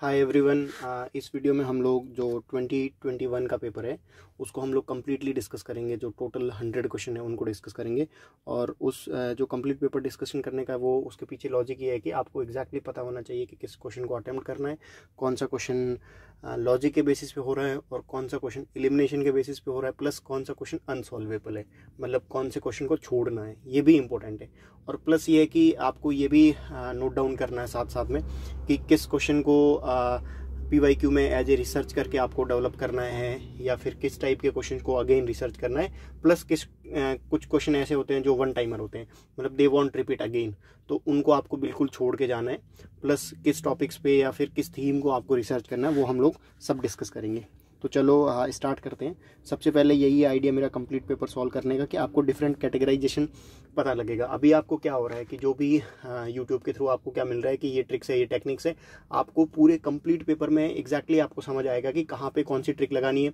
Hi everyone इस video में हम लोग जो 2021 का पेपर है उसको हम लोग कम्प्लीटली डिस्कस करेंगे जो टोटल हंड्रेड क्वेश्चन है उनको डिस्कस करेंगे और उस जो कंप्लीट पेपर डिस्कशन करने का वो उसके पीछे लॉजिक ये है कि आपको एग्जैक्टली exactly पता होना चाहिए कि किस क्वेश्चन को अटैम्प्ट करना है कौन सा क्वेश्चन लॉजिक के बेसिस पे हो रहा है और कौन सा क्वेश्चन एलिमिनेशन के बेसिस पे हो रहा है प्लस कौन सा क्वेश्चन अनसॉल्वेबल है मतलब कौन से क्वेश्चन को छोड़ना है ये भी इंपॉर्टेंट है और प्लस ये है कि आपको ये भी नोट डाउन करना है साथ साथ में कि किस क्वेश्चन को पी क्यू में एज ए रिसर्च करके आपको डेवलप करना है या फिर किस टाइप के क्वेश्चन को अगेन रिसर्च करना है प्लस किस आ, कुछ क्वेश्चन ऐसे होते हैं जो वन टाइमर होते हैं मतलब दे वॉन्ट रिपीट अगेन तो उनको आपको बिल्कुल छोड़ के जाना है प्लस किस टॉपिक्स पे या फिर किस थीम को आपको रिसर्च करना है वो हम लोग सब डिस्कस करेंगे तो चलो हाँ स्टार्ट करते हैं सबसे पहले यही आइडिया मेरा कंप्लीट पेपर सॉल्व करने का कि आपको डिफरेंट कैटेगराइजेशन पता लगेगा अभी आपको क्या हो रहा है कि जो भी यूट्यूब हाँ, के थ्रू आपको क्या मिल रहा है कि ये ट्रिक्स है ये टेक्निक्स है आपको पूरे कंप्लीट पेपर में एक्जैक्टली आपको समझ आएगा कि कहाँ पर कौन सी ट्रिक लगानी है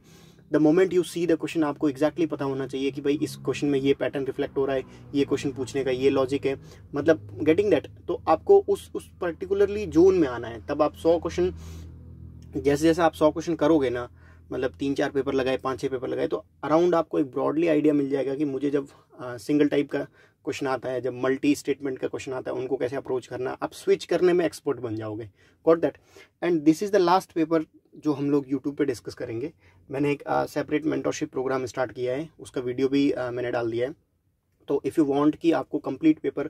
the moment you see the question आपको एक्जैक्टली exactly पता होना चाहिए कि भाई इस क्वेश्चन में ये पैटर्न रिफ्लेक्ट हो रहा है ये क्वेश्चन पूछने का ये लॉजिक है मतलब गेटिंग दैट तो आपको उस उस पर्टिकुलरली जोन में आना है तब आप सौ क्वेश्चन जैसे जैसे आप सौ क्वेश्चन करोगे ना मतलब तीन चार पेपर लगाए पाँच छः पेपर लगाए तो अराउंड आपको एक ब्रॉडली आइडिया मिल जाएगा कि मुझे जब सिंगल टाइप का क्वेश्चन आता है जब मल्टी स्टेटमेंट का क्वेश्चन आता है उनको कैसे अप्रोच करना आप स्विच करने में एक्सपर्ट बन जाओगे got that and this is the last paper जो हम लोग यूट्यूब पे डिस्कस करेंगे मैंने एक सेपरेट मेंटरशिप प्रोग्राम स्टार्ट किया है उसका वीडियो भी आ, मैंने डाल दिया है तो इफ़ यू वांट कि आपको कंप्लीट पेपर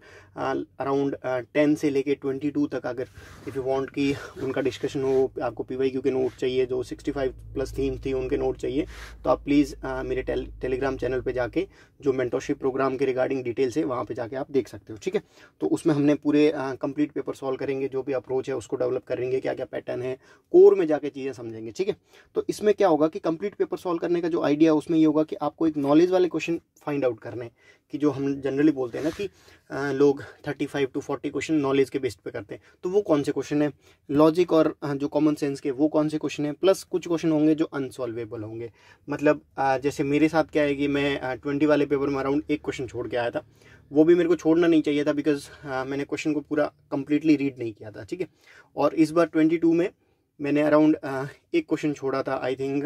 अराउंड टेन से लेके ट्वेंटी टू तक अगर इफ़ यू वांट कि उनका डिस्कशन हो आपको पी वाई क्यू के नोट चाहिए जो सिक्सटी फाइव प्लस थीम थी उनके नोट चाहिए तो आप प्लीज़ मेरे टेल, टेलीग्राम चैनल पर जाके जो मेंटोरशिप प्रोग्राम के रिगार्डिंग डिटेल्स है वहाँ पर जाके आप देख सकते हो ठीक है तो उसमें हमने पूरे कंप्लीट पेपर सॉल्व करेंगे जो भी अप्रोच है उसको डेवलप करेंगे क्या क्या पैटर्न है कोर में जाके चीज़ें समझेंगे ठीक है तो इसमें क्या होगा कि कंप्लीट पेपर सॉल्व करने का जो आइडिया उसमें ये होगा कि आपको एक नॉलेज वाले क्वेश्चन फाइंड आउट करने हैं कि जो हम जनरली बोलते हैं ना कि आ, लोग 35 टू 40 क्वेश्चन नॉलेज के बेस पे करते हैं तो वो कौन से क्वेश्चन है लॉजिक और जो कॉमन सेंस के वो कौन से क्वेश्चन है प्लस कुछ क्वेश्चन होंगे जो अनसॉल्वेबल होंगे मतलब आ, जैसे मेरे साथ क्या है कि मैं ट्वेंटी वाले पेपर में अराउंड एक क्वेश्चन छोड़ के आया था वो भी मेरे को छोड़ना नहीं चाहिए था बिकॉज मैंने क्वेश्चन को पूरा कंप्लीटली रीड नहीं किया था ठीक है और इस बार ट्वेंटी में मैंने अराउंड एक क्वेश्चन छोड़ा था आई थिंक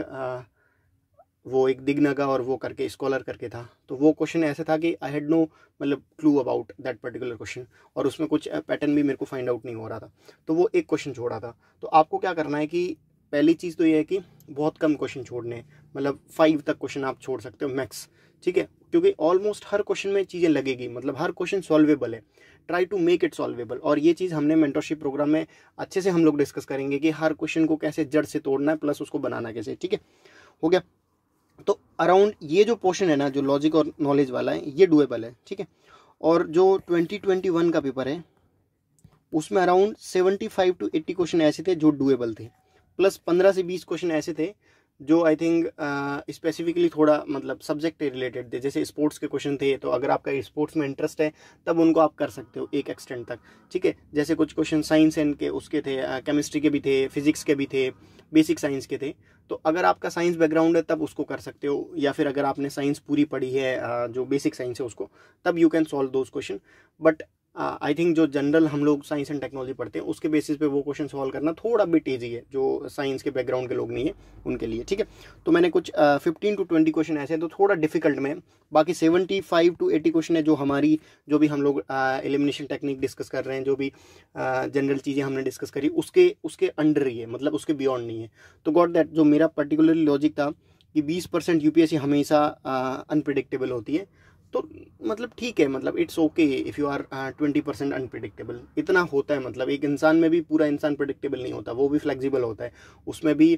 वो एक दिग्नगा और वो करके स्कॉलर करके था तो वो क्वेश्चन ऐसे था कि आई हैड नो मतलब clue about that particular question और उसमें कुछ पैटर्न भी मेरे को फाइंड आउट नहीं हो रहा था तो वो एक क्वेश्चन छोड़ा था तो आपको क्या करना है कि पहली चीज़ तो ये है कि बहुत कम क्वेश्चन छोड़ने मतलब फाइव तक क्वेश्चन आप छोड़ सकते हो मैक्स ठीक है क्योंकि ऑलमोस्ट हर क्वेश्चन में चीज़ें लगेगी मतलब हर क्वेश्चन सॉल्वेबल है try to make it solvable और ये चीज़ हमने मेंटरशिप प्रोग्राम में अच्छे से हम लोग डिस्कस करेंगे कि हर क्वेश्चन को कैसे जड़ से तोड़ना है प्लस उसको बनाना कैसे ठीक है हो गया तो अराउंड ये जो पोर्शन है ना जो लॉजिक और नॉलेज वाला है ये डुएबल है ठीक है और जो 2021 का पेपर है उसमें अराउंड 75 टू 80 क्वेश्चन ऐसे थे जो डुएबल थे प्लस 15 से 20 क्वेश्चन ऐसे थे जो आई थिंक स्पेसिफिकली थोड़ा मतलब सब्जेक्ट रिलेटेड थे जैसे स्पोर्ट्स के क्वेश्चन थे तो अगर आपका स्पोर्ट्स में इंटरेस्ट है तब उनको आप कर सकते हो एक एक्सटेंड तक ठीक है जैसे कुछ क्वेश्चन साइंस एंड के उसके थे केमिस्ट्री uh, के भी थे फिजिक्स के भी थे बेसिक साइंस के थे तो अगर आपका साइंस बैकग्राउंड है तब उसको कर सकते हो या फिर अगर आपने साइंस पूरी पढ़ी है जो बेसिक साइंस है उसको तब you can solve those question but I think जो जनरल हम लोग साइंस एंड टेक्नोलॉजी पढ़ते हैं उसके बेसिस पे वो क्वेश्चन सॉल्व करना थोड़ा बिट ईजी है जो साइंस के बैकग्राउंड के लोग नहीं है उनके लिए ठीक है तो मैंने कुछ फिफ्टीन टू ट्वेंटी क्वेश्चन ऐसे हैं तो थोड़ा डिफिकल्ट में बाकी seventy five to eighty question है जो हमारी जो भी हम लोग एलिमिनेशन टेक्निक डिस्कस कर रहे हैं जो भी जनरल चीज़ें हमने डिस्कस करी उसके उसके अंडर ही है मतलब उसके बियॉन्ड नहीं है तो गॉट दैट जो मेरा पर्टिकुलरली लॉजिक था कि बीस परसेंट यूपीएससी हमेशा अनप्रडिक्टेबल होती है तो मतलब ठीक है मतलब it's okay if you are twenty percent unpredictable इतना होता है मतलब एक इंसान में भी पूरा इंसान प्रडिक्टेबल नहीं होता वो भी फ्लेक्सिबल होता है उसमें भी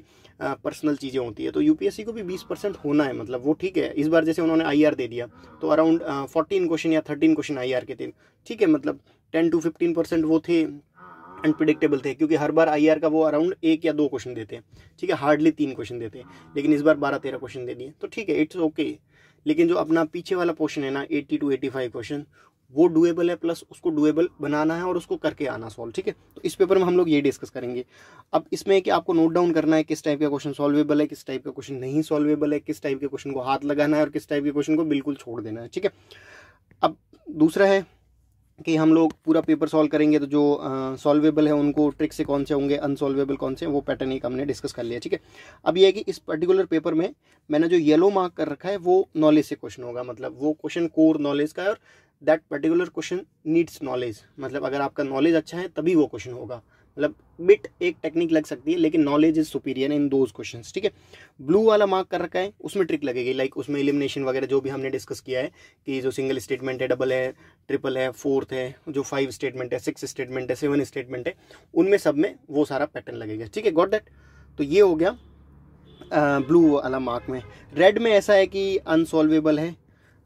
पर्सनल uh, चीज़ें होती है तो यू को भी बीस परसेंट होना है मतलब वो ठीक है इस बार जैसे उन्होंने आई दे दिया तो अराउंड फोर्टीन क्वेश्चन या थर्टीन क्वेश्चन आई के थे ठीक है मतलब टेन टू फिफ्टीन परसेंट वो थे अनप्रडिक्टेबल थे क्योंकि हर बार आईआर का वो अराउंड एक या दो क्वेश्चन देते हैं ठीक है हार्डली तीन क्वेश्चन देते हैं लेकिन इस बार बारह तेरह क्वेश्चन दे दिए तो ठीक है इट्स ओके okay. लेकिन जो अपना पीछे वाला पोर्शन है ना 80 टू 85 क्वेश्चन वो डुएबल है प्लस उसको डुएबल बनाना है और उसको करके आना सॉल्व ठीक है तो इस पेपर में हम लोग ये डिस्कस करेंगे अब इसमें कि आपको नोट डाउन करना है किस टाइप का क्वेश्चन सॉल्वेबल है किस टाइप का क्वेश्चन नहीं सॉल्वेबल है किस टाइप के क्वेश्चन को हाथ लगाना है और किस टाइप के क्वेश्चन को बिल्कुल छोड़ देना है ठीक है अब दूसरा है कि हम लोग पूरा पेपर सॉल्व करेंगे तो जो सॉल्वेबल है उनको ट्रिक से कौन से होंगे अनसॉल्वेबल कौन से हैं वो पैटर्न एक हमने डिस्कस कर लिया ठीक है अब ये है कि इस पर्टिकुलर पेपर में मैंने जो येलो मार्क कर रखा है वो नॉलेज से क्वेश्चन होगा मतलब वो क्वेश्चन कोर नॉलेज का है और that particular question needs knowledge मतलब अगर आपका नॉलेज अच्छा है तभी वो क्वेश्चन होगा मतलब बिट एक टेक्निक लग सकती है लेकिन knowledge is superior in those question ठीक है ब्लू वाला मार्क कर रखा है उसमें ट्रिक लगेगी लाइक उसमें एलिमिनेशन वगैरह जो भी हमने डिस्कस किया है कि जो सिंगल स्टेटमेंट है डबल है ट्रिपल है फोर्थ है जो फाइव स्टेटमेंट है सिक्स स्टेटमेंट है सेवन स्टेटमेंट है उनमें सब में वो सारा पैटर्न लगेगा ठीक है गॉट डेट तो ये हो गया ब्लू वाला मार्क में रेड में ऐसा है कि अनसॉल्वेबल है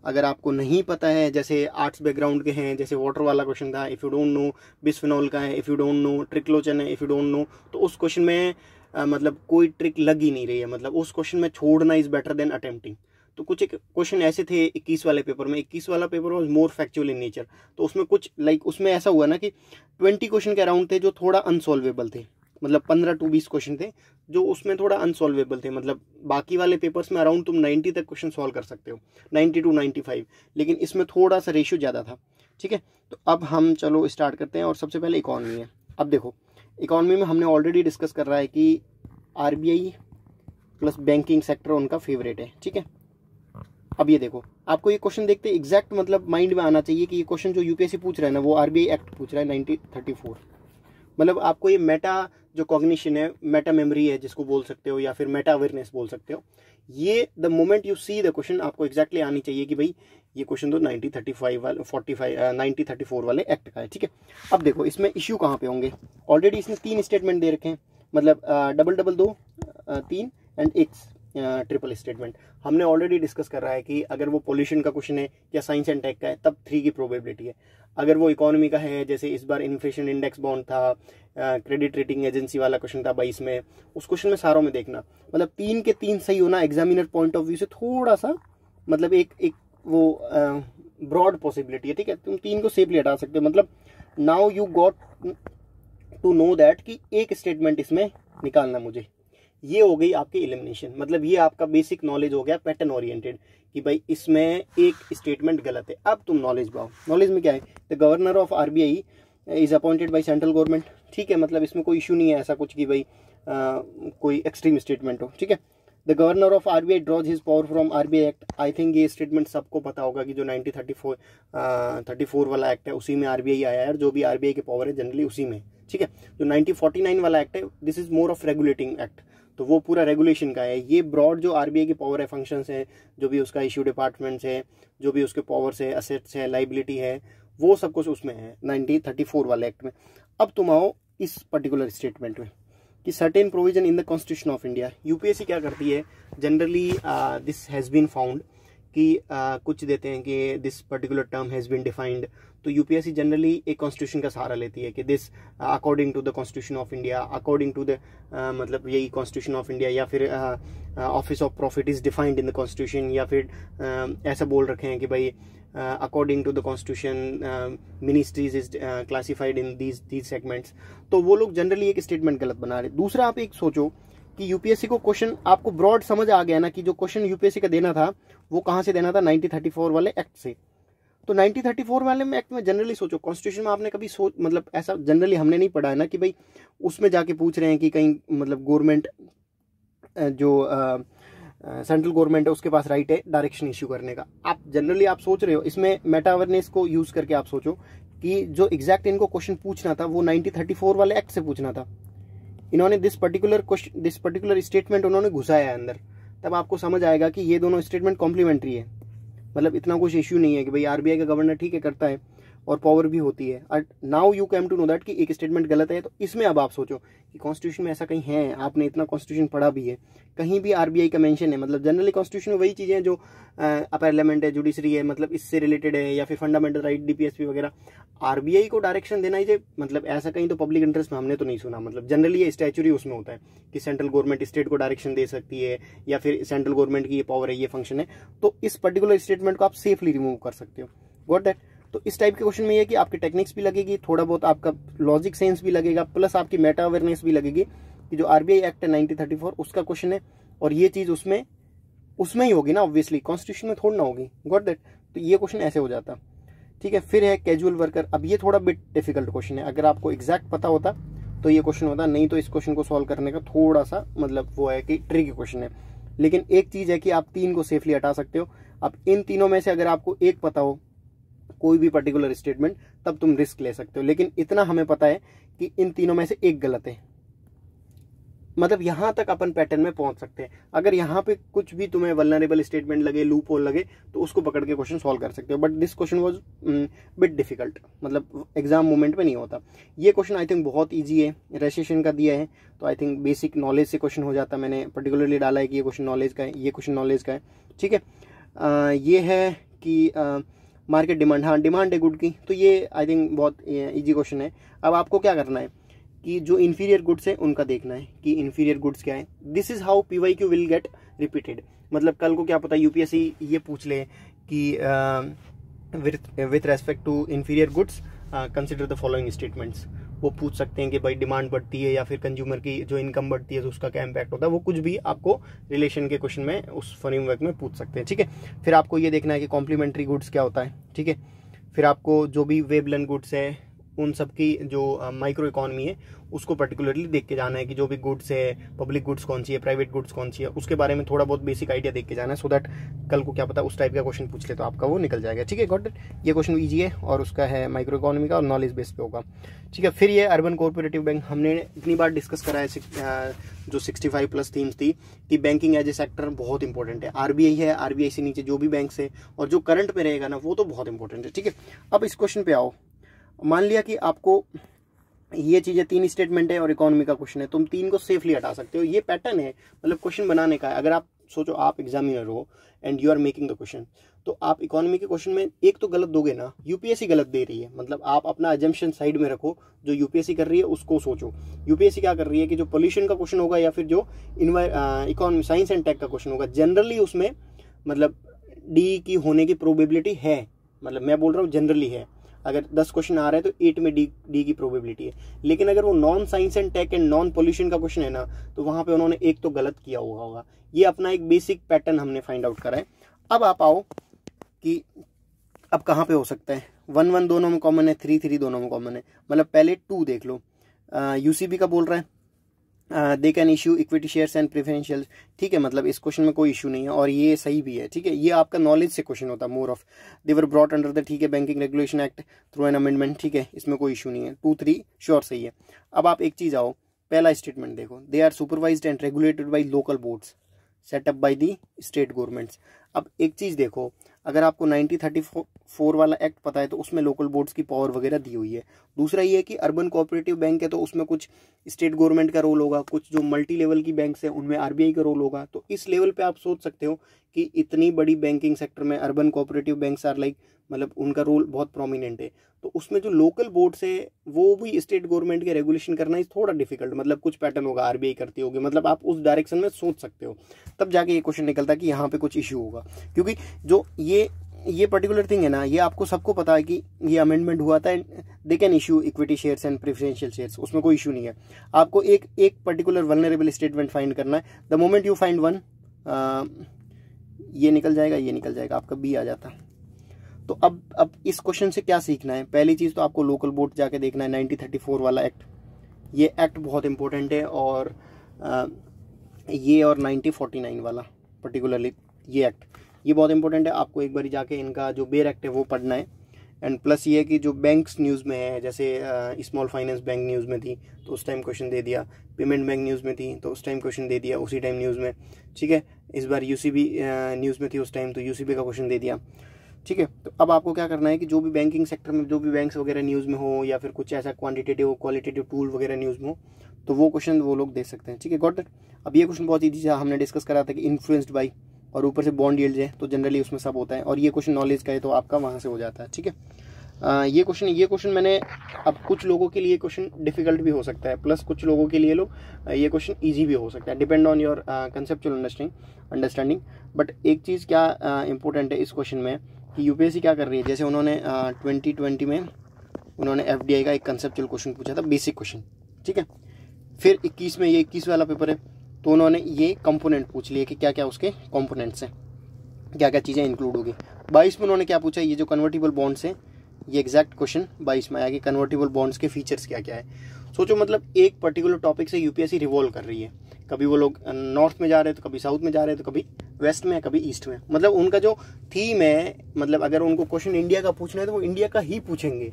अगर आपको नहीं पता है जैसे आर्ट्स बैकग्राउंड के हैं जैसे वाटर वाला क्वेश्चन था if you don't know bisphenol का है if you don't know triclosan है इफ़ यू डोंट नो तो उस क्वेश्चन में आ, मतलब कोई ट्रिक लग ही नहीं रही है मतलब उस क्वेश्चन में छोड़ना इज़ बेटर देन अटेम्प्टिंग तो कुछ एक क्वेश्चन ऐसे थे इक्कीस वाले पेपर में इक्कीस वाला paper was more factual in nature तो उसमें कुछ लाइक उसमें ऐसा हुआ ना कि ट्वेंटी क्वेश्चन के अराउंड थे जो थोड़ा अनसॉल्वेबल थे मतलब पंद्रह टू बीस क्वेश्चन थे जो उसमें थोड़ा अनसॉल्वेबल थे मतलब बाकी वाले पेपर्स में अराउंड तुम नाइन्टी तक क्वेश्चन सॉल्व कर सकते हो नाइन्टी टू नाइन्टी फाइव लेकिन इसमें थोड़ा सा रेशियो ज़्यादा था ठीक है तो अब हम चलो स्टार्ट करते हैं और सबसे पहले इकॉनमी है अब देखो इकॉनमी में हमने ऑलरेडी डिस्कस कर रहा है कि आर प्लस बैंकिंग सेक्टर उनका फेवरेट है ठीक है अब ये देखो आपको ये क्वेश्चन देखते एग्जैक्ट मतलब माइंड में आना चाहिए कि ये क्वेश्चन जो यूपीएससी पूछ रहा है ना वो आरबीआई एक्ट पूछ रहा है नाइनटीन थर्टी फोर मतलब आपको ये मेटा जो कॉग्निशन है मेटा मेमोरी है जिसको बोल सकते हो या फिर मेटा अवेयरनेस बोल सकते हो ये the moment you see the question आपको एक्जैक्टली exactly आनी चाहिए कि भाई ये क्वेश्चन तो नाइनटी थर्टी फाइव वाले forty five ninety thirty four वाले एक्ट का है ठीक है अब देखो इसमें इश्यू कहाँ पे होंगे ऑलरेडी इसने तीन स्टेटमेंट दे रखे हैं मतलब डबल डबल दो तीन एंड एक्स ट्रिपल स्टेटमेंट हमने ऑलरेडी डिस्कस कर रहा है कि अगर वो पोल्यूशन का क्वेश्चन है या साइंस एंड टेक का है तब थ्री की प्रोबेबिलिटी है अगर वो इकोनॉमी का है जैसे इस बार इन्फ्लेशन इंडेक्स बॉन्ड था क्रेडिट रेटिंग एजेंसी वाला क्वेश्चन था बाईस में उस क्वेश्चन में सारों में देखना मतलब तीन के तीन सही होना एग्जामिनर पॉइंट ऑफ व्यू से थोड़ा सा मतलब एक एक वो ब्रॉड पॉसिबिलिटी है ठीक है तुम तीन को सेफली हटा सकते हो मतलब now you got to know that कि एक स्टेटमेंट इसमें निकालना मुझे ये हो गई आपकी इलिमिनेशन मतलब ये आपका बेसिक नॉलेज हो गया पैटर्न ओरिएंटेड कि भाई इसमें एक स्टेटमेंट गलत है अब तुम नॉलेज बाओ नॉलेज में क्या है the governor of RBI is appointed by central government ठीक है मतलब इसमें कोई इशू नहीं है ऐसा कुछ कि भाई आ, कोई एक्सट्रीम स्टेटमेंट हो ठीक है the governor of I draws his power from I act I think ये स्टेटमेंट सबको पता होगा कि जो nineteen thirty four thirty four वाला एक्ट है उसी में आई आया है और जो भी आरबीआई के पावर है जनरली उसी में ठीक है जो नाइनटीन फोर्टी नाइन वाला एक्ट है this is more of regulating act तो वो पूरा रेगुलेशन का है ये ब्रॉड जो आरबीआई की पावर है फंक्शंस है जो भी उसका इश्यू डिपार्टमेंट्स है जो भी उसके पावर्स है असेट्स है लाइबिलिटी है वो सब कुछ उसमें है नाइनटीन थर्टी फोर वाले एक्ट में अब तुम आओ इस पर्टिकुलर स्टेटमेंट में कि certain provision in the constitution of India UPSC क्या करती है generally this has been found कि आ, कुछ देते हैं कि this particular term has been defined तो यूपीएससी जनरली एक कॉन्स्टिट्यूशन का सहारा लेती है कि this according to the constitution of India according to the मतलब यही कॉन्स्टिट्यूशन ऑफ इंडिया या फिर office of profit is defined in the constitution या फिर uh, ऐसा बोल रखे हैं कि भाई according to the constitution ministries is classified in these these segments तो वो लोग जनरली एक स्टेटमेंट गलत बना रहे दूसरा आप एक सोचो कि यूपीएससी को क्वेश्चन आपको ब्रॉड समझ आ गया ना कि जो क्वेश्चन यूपीएससी का देना था वो कहाँ से देना था 1934 वाले एक्ट से तो 1934 वाले में एक्ट में जनरली सोचो कॉन्स्टिट्यूशन में आपने कभी सोच मतलब ऐसा जनरली हमने नहीं पढ़ा है ना कि भाई उसमें जाके पूछ रहे हैं कि कहीं मतलब गवर्नमेंट जो सेंट्रल गवर्नमेंट है उसके पास राइट है डायरेक्शन इश्यू करने का आप जनरली आप सोच रहे हो इसमें मेटा अवेयरनेस को यूज़ करके आप सोचो कि जो एग्जैक्ट इनको क्वेश्चन पूछना था वो 1934 वाले एक्ट से पूछना था इन्होंने this particular question this particular statement उन्होंने घुसाया है अंदर तब आपको समझ आएगा कि ये दोनों स्टेटमेंट कॉम्प्लीमेंट्री है मतलब इतना कुछ इश्यू नहीं है कि भाई आरबीआई का गवर्नर ठीक है करता है और पावर भी होती है at now you came to know that कि एक स्टेटमेंट गलत है तो इसमें अब आप सोचो कि कॉन्स्टिट्यूशन में ऐसा कहीं है आपने इतना कॉन्स्टिट्यूशन पढ़ा भी है कहीं भी आरबीआई का मेंशन है मतलब जनरली कॉन्स्टिट्यूशन में वही चीज़ें हैं जो पार्लियामेंट है जुडिशरी है मतलब इससे रिलेटेड है या फिर फंडामेंटल राइट डीपीएसपी वगैरह आरबीआई को डायरेक्शन देना ही चाहिए मतलब ऐसा कहीं तो पब्लिक इंटरेस्ट में हमने तो नहीं सुना मतलब जनरली ये स्टैचुरी उसमें होता है कि सेंट्रल गवर्नमेंट स्टेट को डायरेक्शन दे सकती है या फिर सेंट्रल गवर्नमेंट की ये पावर है ये फंक्शन है तो इस पर्टिकुलर स्टेटमेंट को आप सेफली रिमूव कर सकते हो गॉट दैट तो इस टाइप के क्वेश्चन में यह कि आपकी टेक्निक्स भी लगेगी थोड़ा बहुत आपका लॉजिक सेंस भी लगेगा प्लस आपकी मेटा अवेयरनेस भी लगेगी कि जो आरबीआई एक्ट है नाइनटीन उसका क्वेश्चन है और ये चीज़ उसमें उसमें ही होगी ना ऑब्वियसली कॉन्स्टिट्यूशन में थोड़ी ना होगी गॉट दैट तो ये क्वेश्चन ऐसे हो जाता ठीक है फिर है कैजुअल वर्कर अब ये थोड़ा बिट डिफिकल्ट क्वेश्चन है अगर आपको एग्जैक्ट पता होता तो ये क्वेश्चन होता नहीं तो इस क्वेश्चन को सॉल्व करने का थोड़ा सा मतलब वो है कि ट्रिकी क्वेश्चन है लेकिन एक चीज़ है कि आप तीन को सेफली हटा सकते हो अब इन तीनों में से अगर आपको एक पता हो कोई भी पर्टिकुलर स्टेटमेंट तब तुम रिस्क ले सकते हो लेकिन इतना हमें पता है कि इन तीनों में से एक गलत है मतलब यहां तक अपन पैटर्न में पहुंच सकते हैं अगर यहाँ पे कुछ भी तुम्हें वलनरेबल स्टेटमेंट लगे लूप होल लगे तो उसको पकड़ के क्वेश्चन सॉल्व कर सकते हो but this question was bit difficult मतलब एग्जाम मोमेंट में नहीं होता ये क्वेश्चन आई थिंक बहुत ईजी है रजिस्ट्रेशन का दिया है तो आई थिंक बेसिक नॉलेज से क्वेश्चन हो जाता मैंने पर्टिकुलरली डाला है कि ये क्वेश्चन नॉलेज का है ये क्वेश्चन नॉलेज का है ठीक है ये है कि मार्केट डिमांड हाँ डिमांड है गुड की तो ये आई थिंक बहुत ईजी क्वेश्चन है अब आपको क्या करना है कि जो इन्फीरियर गुड्स हैं उनका देखना है कि इन्फीरियर गुड्स क्या है this is how P Y Q will get repeated मतलब कल को क्या पता यूपीएससी ये पूछ ले कि with respect to inferior goods consider the following statements वो पूछ सकते हैं कि भाई डिमांड बढ़ती है या फिर कंज्यूमर की जो इनकम बढ़ती है तो उसका क्या इंपैक्ट होता है वो कुछ भी आपको रिलेशन के क्वेश्चन में उस फ्रेमवर्क में पूछ सकते हैं ठीक है फिर आपको ये देखना है कि कॉम्प्लीमेंट्री गुड्स क्या होता है ठीक है फिर आपको जो भी वेबलन गुड्स है उन सब की जो माइक्रो इकोनॉमी है उसको पर्टिकुलरली देख के जाना है कि जो भी गुड्स है पब्लिक गुड्स कौन सी है प्राइवेट गुड्स कौन सी है उसके बारे में थोड़ा बहुत बेसिक आइडिया देख के जाना है सो so दैट कल को क्या पता उस टाइप का क्वेश्चन पूछ ले तो आपका वो निकल जाएगा ठीक है गॉट ये क्वेश्चन ईजी है और उसका है माइक्रो इकोनॉमी का और नॉलेज बेस पे होगा ठीक है फिर ये अर्बन कॉरपोरेटिव बैंक हमने इतनी बार डिस्कस करा है जो 65 प्लस थीम्स थी कि बैंकिंग एज ए सेक्टर बहुत इंपॉर्टेंट है आरबीआई है आरबीआई से नीचे जो भी बैंक है और जो करंट में रहेगा ना वो तो बहुत इंपॉर्टेंट है ठीक है अब इस क्वेश्चन पे आओ मान लिया कि आपको ये चीज़ें तीन स्टेटमेंट है और इकोनॉमी का क्वेश्चन है तुम तीन को सेफली हटा सकते हो ये पैटर्न है मतलब क्वेश्चन बनाने का है अगर आप सोचो आप एग्जामिनर हो and you are making the question तो आप इकोनॉमी के क्वेश्चन में एक तो गलत दोगे ना यूपीएससी गलत दे रही है मतलब आप अपना एजम्पन साइड में रखो जो यूपीएससी कर रही है उसको सोचो यूपीएससी क्या कर रही है कि जो पोल्यूशन का क्वेश्चन होगा या फिर जो इकोनॉमी साइंस एंड टेक का क्वेश्चन होगा जनरली उसमें मतलब डी की होने की प्रोबेबिलिटी है मतलब मैं बोल रहा हूँ जनरली है अगर दस क्वेश्चन आ रहे हैं तो एट में डी डी की प्रोबेबिलिटी है लेकिन अगर वो non science and tech and non pollution का क्वेश्चन है ना तो वहाँ पे उन्होंने एक तो गलत किया हुआ होगा ये अपना एक बेसिक पैटर्न हमने फाइंड आउट करा है अब आप आओ कि अब कहाँ पे हो सकता है वन वन दोनों में कॉमन है थ्री थ्री दोनों में कॉमन है मतलब पहले टू देख लो यू का बोल रहा है they can issue equity shares and preferential ठीक है मतलब इस क्वेश्चन में कोई इशू नहीं है और ये सही भी है ठीक है ये आपका नॉलेज से क्वेश्चन होता है more of they were brought under the ठीक है banking regulation act through an amendment ठीक है इसमें कोई इशू नहीं है टू थ्री श्योर सही है अब आप एक चीज़ आओ पहला स्टेटमेंट देखो they are supervised and regulated by local boards set up by the state governments अब एक चीज़ देखो अगर आपको नाइनटीन थर्टी फोर वाला एक्ट पता है तो उसमें लोकल बोर्ड्स की पावर वगैरह दी हुई है दूसरा ये है कि अर्बन कोऑपरेटिव बैंक है तो उसमें कुछ स्टेट गवर्नमेंट का रोल होगा कुछ जो मल्टी लेवल की बैंक्स हैं उनमें आरबीआई का रोल होगा तो इस लेवल पे आप सोच सकते हो कि इतनी बड़ी बैंकिंग सेक्टर में urban cooperative banks are like मतलब उनका रोल बहुत प्रोमिनेंट है तो उसमें जो लोकल बोर्ड्स है वो भी स्टेट गवर्नमेंट के रेगुलेशन करना इज थोड़ा डिफिकल्ट मतलब कुछ पैटर्न होगा आरबीआई करती होगी मतलब आप उस डायरेक्शन में सोच सकते हो तब जाके ये क्वेश्चन निकलता है कि यहाँ पे कुछ इश्यू होगा क्योंकि जो ये ये पर्टिकुलर थिंग है ना ये आपको सबको पता है कि ये अमेंडमेंट हुआ था and they can issue equity shares and preferential shares उसमें कोई इशू नहीं है आपको एक एक पर्टिकुलर वनरेबल स्टेटमेंट फाइंड करना है the moment you find one ये निकल जाएगा ये निकल जाएगा आपका बी आ जाता तो अब अब इस क्वेश्चन से क्या सीखना है पहली चीज़ तो आपको लोकल बोर्ड जाके देखना है नाइनटीन वाला एक्ट ये एक्ट बहुत इंपॉर्टेंट है और आ, ये और 1949 वाला पर्टिकुलरली ये एक्ट ये बहुत इंपॉर्टेंट है आपको एक बार जाके इनका जो बेर एक्ट है वो पढ़ना है एंड प्लस ये है कि जो बैंक्स न्यूज़ में है जैसे स्मॉल फाइनेंस बैंक न्यूज़ में थी तो उस टाइम क्वेश्चन दे दिया पेमेंट बैंक न्यूज़ में थी तो उस टाइम क्वेश्चन दे दिया उसी टाइम न्यूज़ में ठीक है इस बार यूसीबी न्यूज़ में थी उस टाइम तो यूसीबी का क्वेश्चन दे दिया ठीक है तो अब आपको क्या करना है कि जो भी बैंकिंग सेक्टर में जो भी बैंक्स वगैरह न्यूज़ में हो या फिर कुछ ऐसा क्वांटिटेटिव क्वालिटेटिव टूल वगैरह न्यूज़ में हो तो वो क्वेश्चन वो लोग दे सकते हैं ठीक है गॉट दैट अब ये क्वेश्चन बहुत ईजी था हमने डिस्कस करा था कि इन्फ्लुएंस्ड बाई और ऊपर से बॉन्ड यील्ड है तो जनरली उसमें सब होता है और ये क्वेश्चन नॉलेज का है तो आपका वहाँ से हो जाता है ठीक है आ, ये क्वेश्चन ये क्वेश्चन मैंने अब कुछ लोगों के लिए क्वेश्चन डिफिकल्ट भी हो सकता है प्लस कुछ लोगों के लिए लोग ये क्वेश्चन इजी भी हो सकता है depend on your conceptual understanding understanding but एक चीज़ क्या इंपॉर्टेंट है इस क्वेश्चन में कि यूपीएससी क्या कर रही है जैसे उन्होंने ट्वेंटी ट्वेंटी में उन्होंने एफ का एक कंसेप्चुअल क्वेश्चन पूछा था बेसिक क्वेश्चन ठीक है फिर इक्कीस में ये इक्कीस वाला पेपर है तो उन्होंने ये कंपोनेंट पूछ लिए कि क्या क्या उसके कंपोनेंट्स हैं क्या क्या चीज़ें इंक्लूड होगी बाईस में उन्होंने क्या पूछा ये जो कन्वर्टेबल बॉन्ड्स हैं ये एग्जैक्ट क्वेश्चन बाईस में आया कि कन्वर्टेबल बॉन्ड्स के फीचर्स क्या क्या है सोचो मतलब एक पर्टिकुलर टॉपिक से यूपीएससी रिवॉल्व कर रही है कभी वो लोग नॉर्थ में जा रहे हैं तो कभी साउथ में जा रहे हैं तो कभी वेस्ट में कभी ईस्ट में मतलब उनका जो थीम है मतलब अगर उनको क्वेश्चन इंडिया का पूछना है तो वो इंडिया का ही पूछेंगे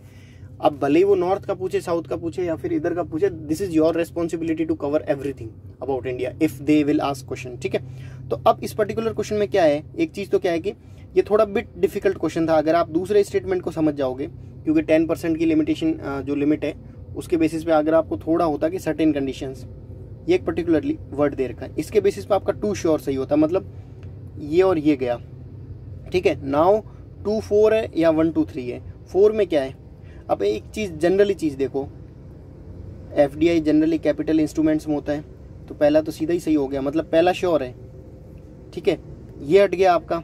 अब भले ही वो नॉर्थ का पूछे साउथ का पूछे या फिर इधर का पूछे this is your responsibility to cover everything about India if they will ask question ठीक है तो अब इस पर्टिकुलर क्वेश्चन में क्या है एक चीज तो क्या है कि ये थोड़ा बिट डिफिकल्ट क्वेश्चन था अगर आप दूसरे स्टेटमेंट को समझ जाओगे क्योंकि टेन परसेंट की लिमिटेशन जो लिमिट है उसके बेसिस पे अगर आपको थोड़ा होता कि सर्टेन कंडीशंस ये एक पर्टिकुलरली वर्ड दे रखा है इसके बेसिस पे आपका टू श्योर सही होता मतलब ये और ये गया ठीक है नाव टू फोर है या वन टू थ्री है फोर में क्या है अब एक चीज़ जनरली चीज़ देखो F D I generally capital instruments में होता है तो पहला तो सीधा ही सही हो गया मतलब पहला श्योर है ठीक है ये हट गया आपका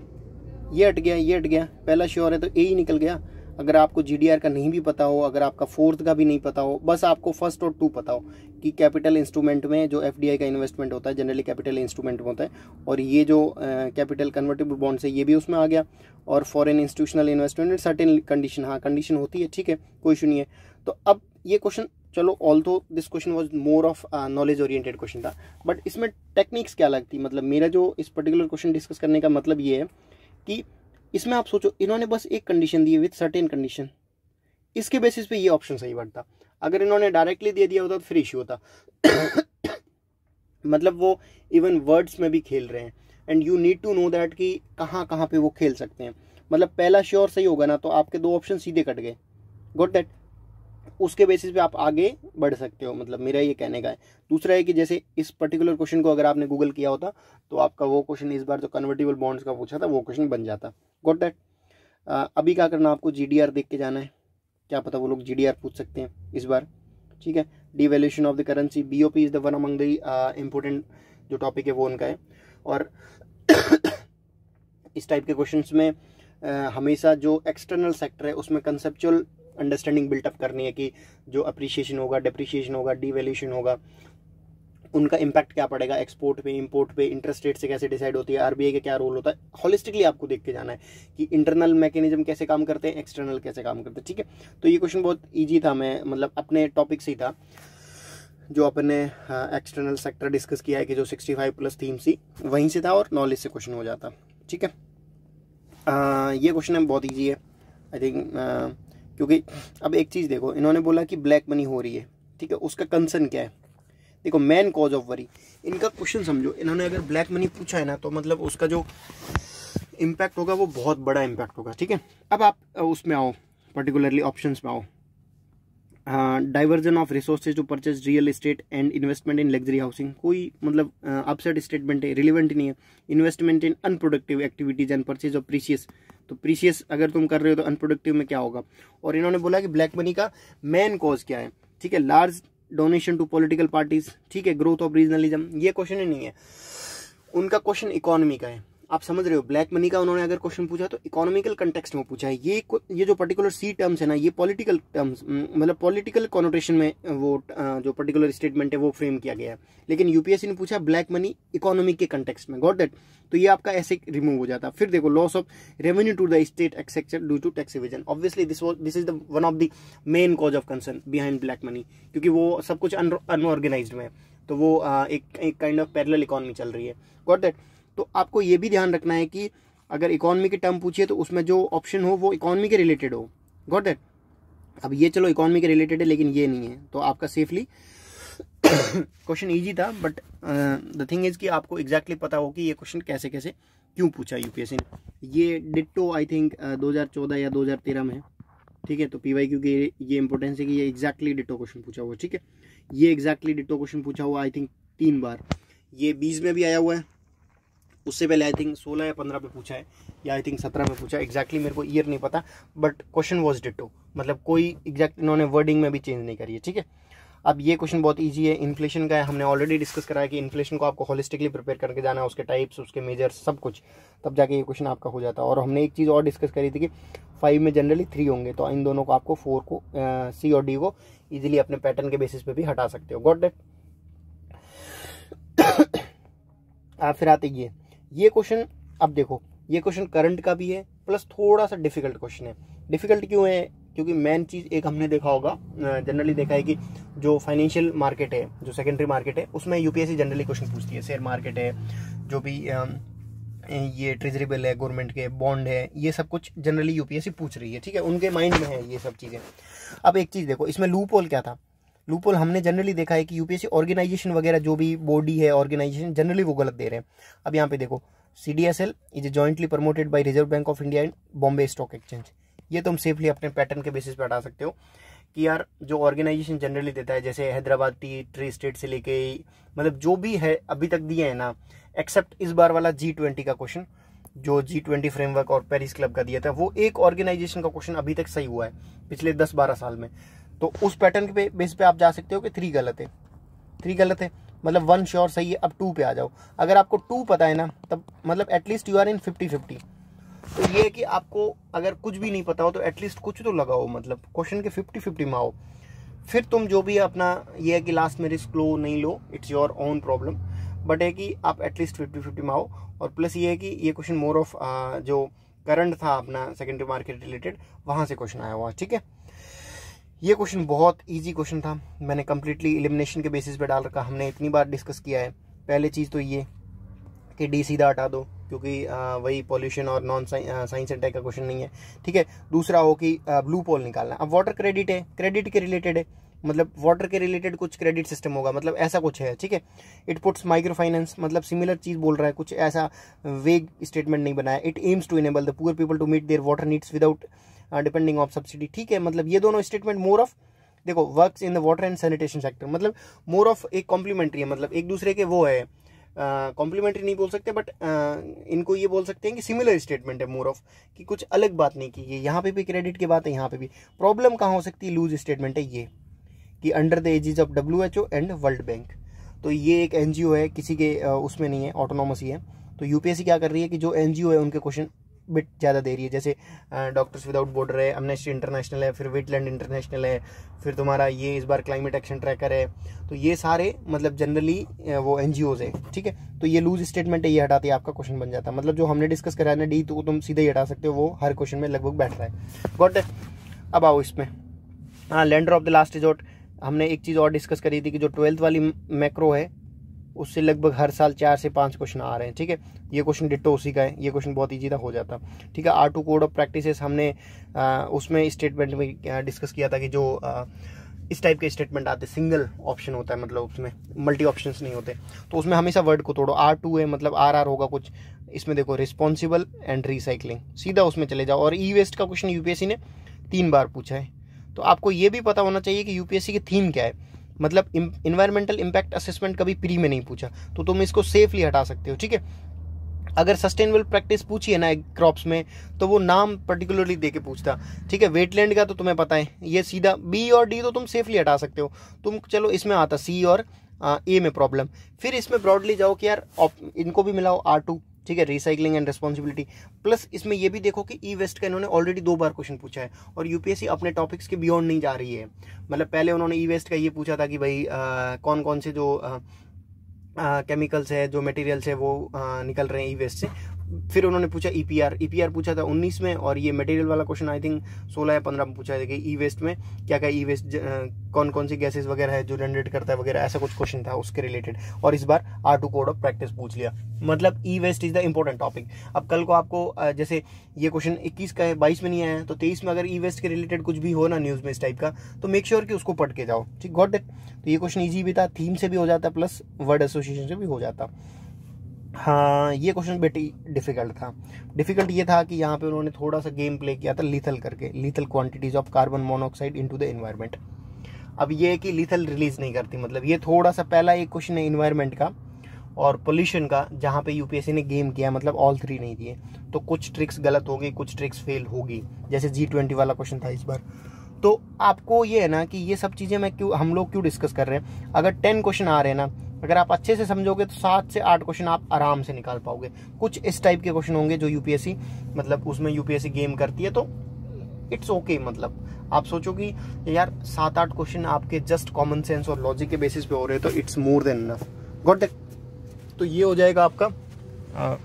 ये हट गया ये हट गया पहला श्योर है तो ए ही निकल गया अगर आपको जी का नहीं भी पता हो अगर आपका फोर्थ का भी नहीं पता हो बस आपको फर्स्ट और टू पता हो कि कैपिटल इंस्ट्रूमेंट में जो एफ का इन्वेस्टमेंट होता है जनरली कैपिटल इंस्ट्रूमेंट में होता है और ये जो कैपिटल कन्वर्टेबल बॉन्ड है ये भी उसमें आ गया और foreign institutional investment certain condition हाँ कंडीशन होती है ठीक है कोई इशू नहीं है तो अब ये क्वेश्चन चलो all this question was more of knowledge oriented question था बट इसमें टेक्निक्स क्या लगती मतलब मेरा जो इस पर्टिकुलर क्वेश्चन डिस्कस करने का मतलब ये है कि इसमें आप सोचो इन्होंने बस एक कंडीशन दी है विथ सर्टेन कंडीशन इसके बेसिस पे ये ऑप्शन सही बढ़ता अगर इन्होंने डायरेक्टली दे दिया होता तो फिर इश्यू होता मतलब वो इवन वर्ड्स में भी खेल रहे हैं and you need to know that कि कहाँ कहाँ पे वो खेल सकते हैं मतलब पहला श्योर सही होगा ना तो आपके दो ऑप्शन सीधे कट गए गोट दैट उसके बेसिस पे आप आगे बढ़ सकते हो मतलब मेरा ये कहने का है दूसरा है कि जैसे इस पर्टिकुलर क्वेश्चन को अगर आपने गूगल किया होता तो आपका वो क्वेश्चन इस बार जो कन्वर्टेबल बॉन्ड्स का पूछा था वो क्वेश्चन बन जाता गॉट दैट अभी क्या करना आपको जी देख के जाना है क्या पता वो लोग जी पूछ सकते हैं इस बार ठीक है devaluation of the currency B O P is the one among the important जो टॉपिक है वो उनका है और इस टाइप के क्वेश्चंस में हमेशा जो एक्सटर्नल सेक्टर है उसमें कंसेप्चुअल अंडरस्टैंडिंग बिल्टअप करनी है कि जो अप्रिशिएशन होगा डिप्रिशिएशन होगा डीवेल्यूशन होगा उनका इम्पैक्ट क्या पड़ेगा एक्सपोर्ट पे इम्पोर्ट पे इंटरेस्ट रेट से कैसे डिसाइड होती है आरबीआई का क्या रोल होता है हॉलिस्टिकली आपको देख के जाना है कि इंटरनल मैकेनिज्म कैसे काम करते हैं एक्सटर्नल कैसे काम करते हैं ठीक है तो ये क्वेश्चन बहुत ईजी था मैं मतलब अपने टॉपिक से ही था जो अपने एक्सटर्नल सेक्टर डिस्कस किया है कि जो 65 प्लस थीम सी वहीं से था और नॉलेज से क्वेश्चन हो जाता ठीक है आ, हाँ, ये क्वेश्चन बहुत ईजी है आई थिंक क्योंकि अब एक चीज़ देखो इन्होंने बोला कि ब्लैक मनी हो रही है ठीक है उसका कंसर्न क्या है देखो मेन कॉज ऑफ वरी इनका क्वेश्चन समझो इन्होंने अगर ब्लैक मनी पूछा है ना तो मतलब उसका जो इम्पैक्ट होगा वो बहुत बड़ा इम्पैक्ट होगा ठीक है अब आप उसमें आओ पर्टिकुलरली ऑप्शंस में आओ diversion of resources to purchase real estate and investment in luxury housing कोई मतलब अपसेट स्टेटमेंट है रिलेवेंट नहीं है investment in unproductive activities and purchase of precious तो प्रीशियस अगर तुम कर रहे हो तो अनप्रोडक्टिव में क्या होगा और इन्होंने बोला कि ब्लैक मनी का मेन कॉज क्या है ठीक है large donation to political parties ठीक है ग्रोथ ऑफ रीजनलिज्म ये क्वेश्चन ही नहीं है उनका क्वेश्चन इकोनॉमी का है आप समझ रहे हो ब्लैक मनी का उन्होंने अगर क्वेश्चन पूछा तो इकोनॉमिकल कंटेक्सट में पूछा है ये ये जो पर्टिकुलर सी टर्म्स है ना ये पॉलिटिकल टर्म्स मतलब पॉलिटिकल कॉनोटेशन में वो जो पर्टिकुलर स्टेटमेंट है वो फ्रेम किया गया है लेकिन यूपीएससी ने पूछा ब्लैक मनी इकोनॉमिक के कंटेक्सट में गॉट दैट तो ये आपका ऐसे रिमूव हो जाता फिर देखो loss of revenue to the state exchequer due to tax evasion obviously this was this is the one of the main cause of concern behind black money क्योंकि वो सब कुछ अनऑर्गेनाइज में है तो वो एक काइंड ऑफ पैरल इकोनॉमी चल रही है गॉट दैट तो आपको ये भी ध्यान रखना है कि अगर इकोनॉमी के टर्म पूछिए तो उसमें जो ऑप्शन हो वो इकोनॉमी के रिलेटेड हो गॉट दैट अब ये चलो इकोनॉमी के रिलेटेड है लेकिन ये नहीं है तो आपका सेफली क्वेश्चन ईजी था बट द थिंग इज़ कि आपको एग्जैक्टली exactly पता हो कि ये क्वेश्चन कैसे कैसे क्यों पूछा यूपीएससी ने ये डिट्टो आई थिंक 2014 या 2013 में ठीक है तो पी वाई क्यू की ये इंपॉर्टेंस है कि ये एग्जैक्टली exactly डिटो क्वेश्चन पूछा हुआ ठीक है ये एग्जैक्टली exactly डिटो क्वेश्चन पूछा हुआ आई थिंक तीन बार ये बीज में भी आया हुआ है उससे पहले आई थिंक सोलह या पंद्रह में पूछा है या आई थिंक सत्रह में पूछा एग्जैक्टली मेरे को ईयर नहीं पता बट क्वेश्चन वॉज डिटो मतलब कोई एग्जैक्ट इन्होंने वर्डिंग में भी चेंज नहीं करी है ठीक है अब ये क्वेश्चन बहुत ईजी है इन्फ्लेशन का है हमने ऑलरेडी डिस्कस कराया कि इन्फ्लेशन को आपको होलिस्टिकली प्रिपेयर करके जाना है उसके टाइप्स उसके मेजर्स सब कुछ तब जाके ये क्वेश्चन आपका हो जाता है और हमने एक चीज़ और डिस्कस करी थी कि फाइव में जनरली थ्री होंगे तो इन दोनों को आपको फोर को सी और डी को ईजिली अपने पैटर्न के बेसिस पे भी हटा सकते हो गॉट डेट आप फिर आते ये ये क्वेश्चन अब देखो ये क्वेश्चन करंट का भी है प्लस थोड़ा सा डिफिकल्ट क्वेश्चन है डिफिकल्ट क्यों है क्योंकि मेन चीज़ एक हमने देखा होगा जनरली देखा है कि जो फाइनेंशियल मार्केट है जो सेकेंडरी मार्केट है उसमें यूपीएससी जनरली क्वेश्चन पूछती है शेयर मार्केट है जो भी ये ट्रेजरी बिल है गवर्नमेंट के बॉन्ड है ये सब कुछ जनरली यूपीएससी पूछ रही है ठीक है उनके माइंड में है ये सब चीज़ें अब एक चीज़ देखो इसमें लूप होल क्या था लूपोल हमने जनरली देखा है कि यूपीएससी ऑर्गेनाइजेशन वगैरह जो भी बॉडी है ऑर्गेनाइजेशन जनरली वो गलत दे रहे हैं अब यहाँ पे देखो C D S L is jointly promoted by Reserve Bank of India and Bombay Stock Exchange ये तुम तो सेफली अपने पैटर्न के बेसिस पर हटा सकते हो कि यार जो ऑर्गेनाइजेशन जनरली देता है जैसे हैदराबाद टी ट्री स्टेट से लेके मतलब जो भी है अभी तक दिए हैं ना एक्सेप्ट इस बार वाला जी ट्वेंटी का क्वेश्चन जो जी ट्वेंटी फ्रेमवर्क और पेरिस क्लब का दिया था वो एक ऑर्गेनाइजेशन का क्वेश्चन अभी तक सही हुआ है पिछले दस बारह साल में तो उस पैटर्न पे बेस पे आप जा सकते हो कि थ्री गलत है थ्री गलत है मतलब वन श्योर सही है अब टू पे आ जाओ अगर आपको टू पता है ना तब मतलब at least you are in fifty fifty तो ये है कि आपको अगर कुछ भी नहीं पता हो तो एटलीस्ट कुछ तो लगाओ मतलब क्वेश्चन के फिफ्टी फिफ्टी में आओ फिर तुम जो भी अपना ये है कि लास्ट में रिस्क लो नहीं लो it's your own problem but है कि आप एटलीस्ट फिफ्टी फिफ्टी में आओ और प्लस ये है कि ये क्वेश्चन मोर ऑफ जो करंट था अपना सेकेंडरी मार्केट रिलेटेड वहाँ से क्वेश्चन आया हुआ ठीक है ये क्वेश्चन बहुत इजी क्वेश्चन था मैंने कम्प्लीटली एलिमिनेशन के बेसिस पे डाल रखा हमने इतनी बार डिस्कस किया है पहले चीज़ तो ये कि डी सीधा हटा दो क्योंकि वही पॉल्यूशन और नॉन साइंस एंड टेक का क्वेश्चन नहीं है ठीक है दूसरा हो कि ब्लू पोल निकालना अब वाटर क्रेडिट है क्रेडिट के रिलेटेड है मतलब वाटर के रिलेटेड कुछ क्रेडिट सिस्टम होगा मतलब ऐसा कुछ है ठीक है इट पुट्स माइक्रो फाइनेंस मतलब सिमिलर चीज़ बोल रहा है कुछ ऐसा वेग स्टेटमेंट नहीं बनाया it aims to enable the poor people to meet their water needs without depending of subsidy ठीक है मतलब ये दोनों स्टेटमेंट मोर ऑफ देखो works in the water and sanitation sector मतलब मोर ऑफ एक कॉम्प्लीमेंट्री है मतलब एक दूसरे के वो है कॉम्प्लीमेंट्री uh, नहीं बोल सकते बट uh, इनको ये बोल सकते हैं कि सिमिलर स्टेटमेंट है मोर ऑफ कि कुछ अलग बात नहीं की है यहाँ पे भी क्रेडिट की बात है यहाँ पे भी प्रॉब्लम कहाँ हो सकती है लूज स्टेटमेंट है ये कि under the aegis of W H O and World Bank तो ये एक एन है किसी के uh, उसमें नहीं है ऑटोनॉमस ही है तो यूपीएससी क्या कर रही है कि जो एन है उनके क्वेश्चन बिट ज़्यादा दे रही है जैसे डॉक्टर्स विदाउट बॉर्डर है एमनेस्टी इंटरनेशनल है फिर वेटलैंड इंटरनेशनल है फिर तुम्हारा ये इस बार क्लाइमेट एक्शन ट्रैकर है तो ये सारे मतलब जनरली वो एन जी है ठीक है तो ये लूज स्टेटमेंट है ये हटाते आपका क्वेश्चन बन जाता है मतलब जो हमने डिस्कस कराया ना डी तो तुम सीधे ही हटा सकते हो वो हर क्वेश्चन में लगभग बैठ रहा है गॉट अब आओ इसमें हाँ lender of the last resort हमने एक चीज़ और डिस्कस करी थी कि जो ट्वेल्थ वाली मैक्रो है उससे लगभग हर साल चार से पांच क्वेश्चन आ रहे हैं ठीक है ये क्वेश्चन डिटो उसी का है ये क्वेश्चन बहुत ईजी था हो जाता ठीक है R two code of practice हमने आ, उसमें स्टेटमेंट में डिस्कस किया था कि जो आ, इस टाइप के स्टेटमेंट आते सिंगल ऑप्शन होता है मतलब उसमें मल्टी ऑप्शन नहीं होते तो उसमें हमेशा वर्ड को तोड़ो आर टू है मतलब आर आर होगा कुछ इसमें देखो रिस्पॉन्सिबल एंड रिसाइकलिंग सीधा उसमें चले जाओ और ई वेस्ट का क्वेश्चन यूपीएससी ने तीन बार पूछा है तो आपको ये भी पता होना चाहिए कि यूपीएससी की थीम क्या है मतलब इन्वायरमेंटल इम्पैक्ट असेसमेंट कभी प्री में नहीं पूछा तो तुम इसको सेफली हटा सकते हो ठीक है अगर सस्टेनेबल प्रैक्टिस पूछी है ना क्रॉप्स में तो वो नाम पर्टिकुलरली देके पूछता ठीक है वेटलैंड का तो तुम्हें पता है ये सीधा बी और डी तो तुम सेफली हटा सकते हो तुम चलो इसमें आता सी और ए में प्रॉब्लम फिर इसमें ब्रॉडली जाओ कि यार इनको भी मिलाओ आर टू ठीक है रिसाइकलिंग एंड रिस्पॉन्सिबिलिटी प्लस इसमें यह भी देखो कि ई वेस्ट का इन्होंने ऑलरेडी दो बार क्वेश्चन पूछा है और यूपीएससी अपने टॉपिक्स के बियॉन्ड नहीं जा रही है मतलब पहले उन्होंने ई वेस्ट का ये पूछा था कि भाई आ, कौन कौन से जो केमिकल्स है जो मटेरियल्स है वो आ, निकल रहे हैं ई वेस्ट से फिर उन्होंने पूछा ईपीआर e ईपीआर e पूछा था 19 में और ये मटेरियल वाला क्वेश्चन आई थिंक 16 या 15 में पूछा था कि ई e वेस्ट में क्या क्या ई वेस्ट कौन कौन सी गैसेस वगैरह है जो जनरेट करता है वगैरह ऐसा कुछ क्वेश्चन था उसके रिलेटेड और इस बार R two code of practice पूछ लिया मतलब E waste is the important topic अब कल को आपको जैसे ये क्वेश्चन इक्कीस का है बाईस में नहीं आया तो तेईस में अगर ई वेस्ट के रिलेटेड कुछ भी हो ना न्यूज़ में इस टाइप का तो मेक श्योर sure कि उसको पढ़ के जाओ ठीक गॉट इट तो ये क्वेश्चन ईजी भी था थीम से भी हो जाता प्लस वर्ड एसोसिएशन से भी हो जाता हाँ ये क्वेश्चन बेटी डिफिकल्ट था डिफिकल्ट ये था कि यहाँ पे उन्होंने थोड़ा सा गेम प्ले किया था लीथल करके lethal quantities of carbon monoxide into the environment अब ये है कि लीथल रिलीज नहीं करती मतलब ये थोड़ा सा पहला एक क्वेश्चन है इन्वायरमेंट का और पोल्यूशन का जहाँ पे यूपीएससी ने गेम किया मतलब ऑल थ्री नहीं दिए तो कुछ ट्रिक्स गलत होगी कुछ ट्रिक्स फेल होगी जैसे जी ट्वेंटी वाला क्वेश्चन था इस बार तो आपको ये है ना कि ये सब चीज़ें मैं क्यों हम लोग क्यों डिस्कस कर रहे हैं अगर टेन क्वेश्चन आ रहे हैं ना अगर आप अच्छे से समझोगे तो सात से आठ क्वेश्चन आप आराम से निकाल पाओगे कुछ इस टाइप के क्वेश्चन होंगे जो यूपीएससी मतलब उसमें यूपीएससी गेम करती है तो इट्स ओके okay, मतलब आप सोचो कि यार सात आठ क्वेश्चन आपके जस्ट कॉमन सेंस और लॉजिक के बेसिस पे हो रहे हैं तो it's more than enough got that तो ये हो जाएगा आपका हाँ।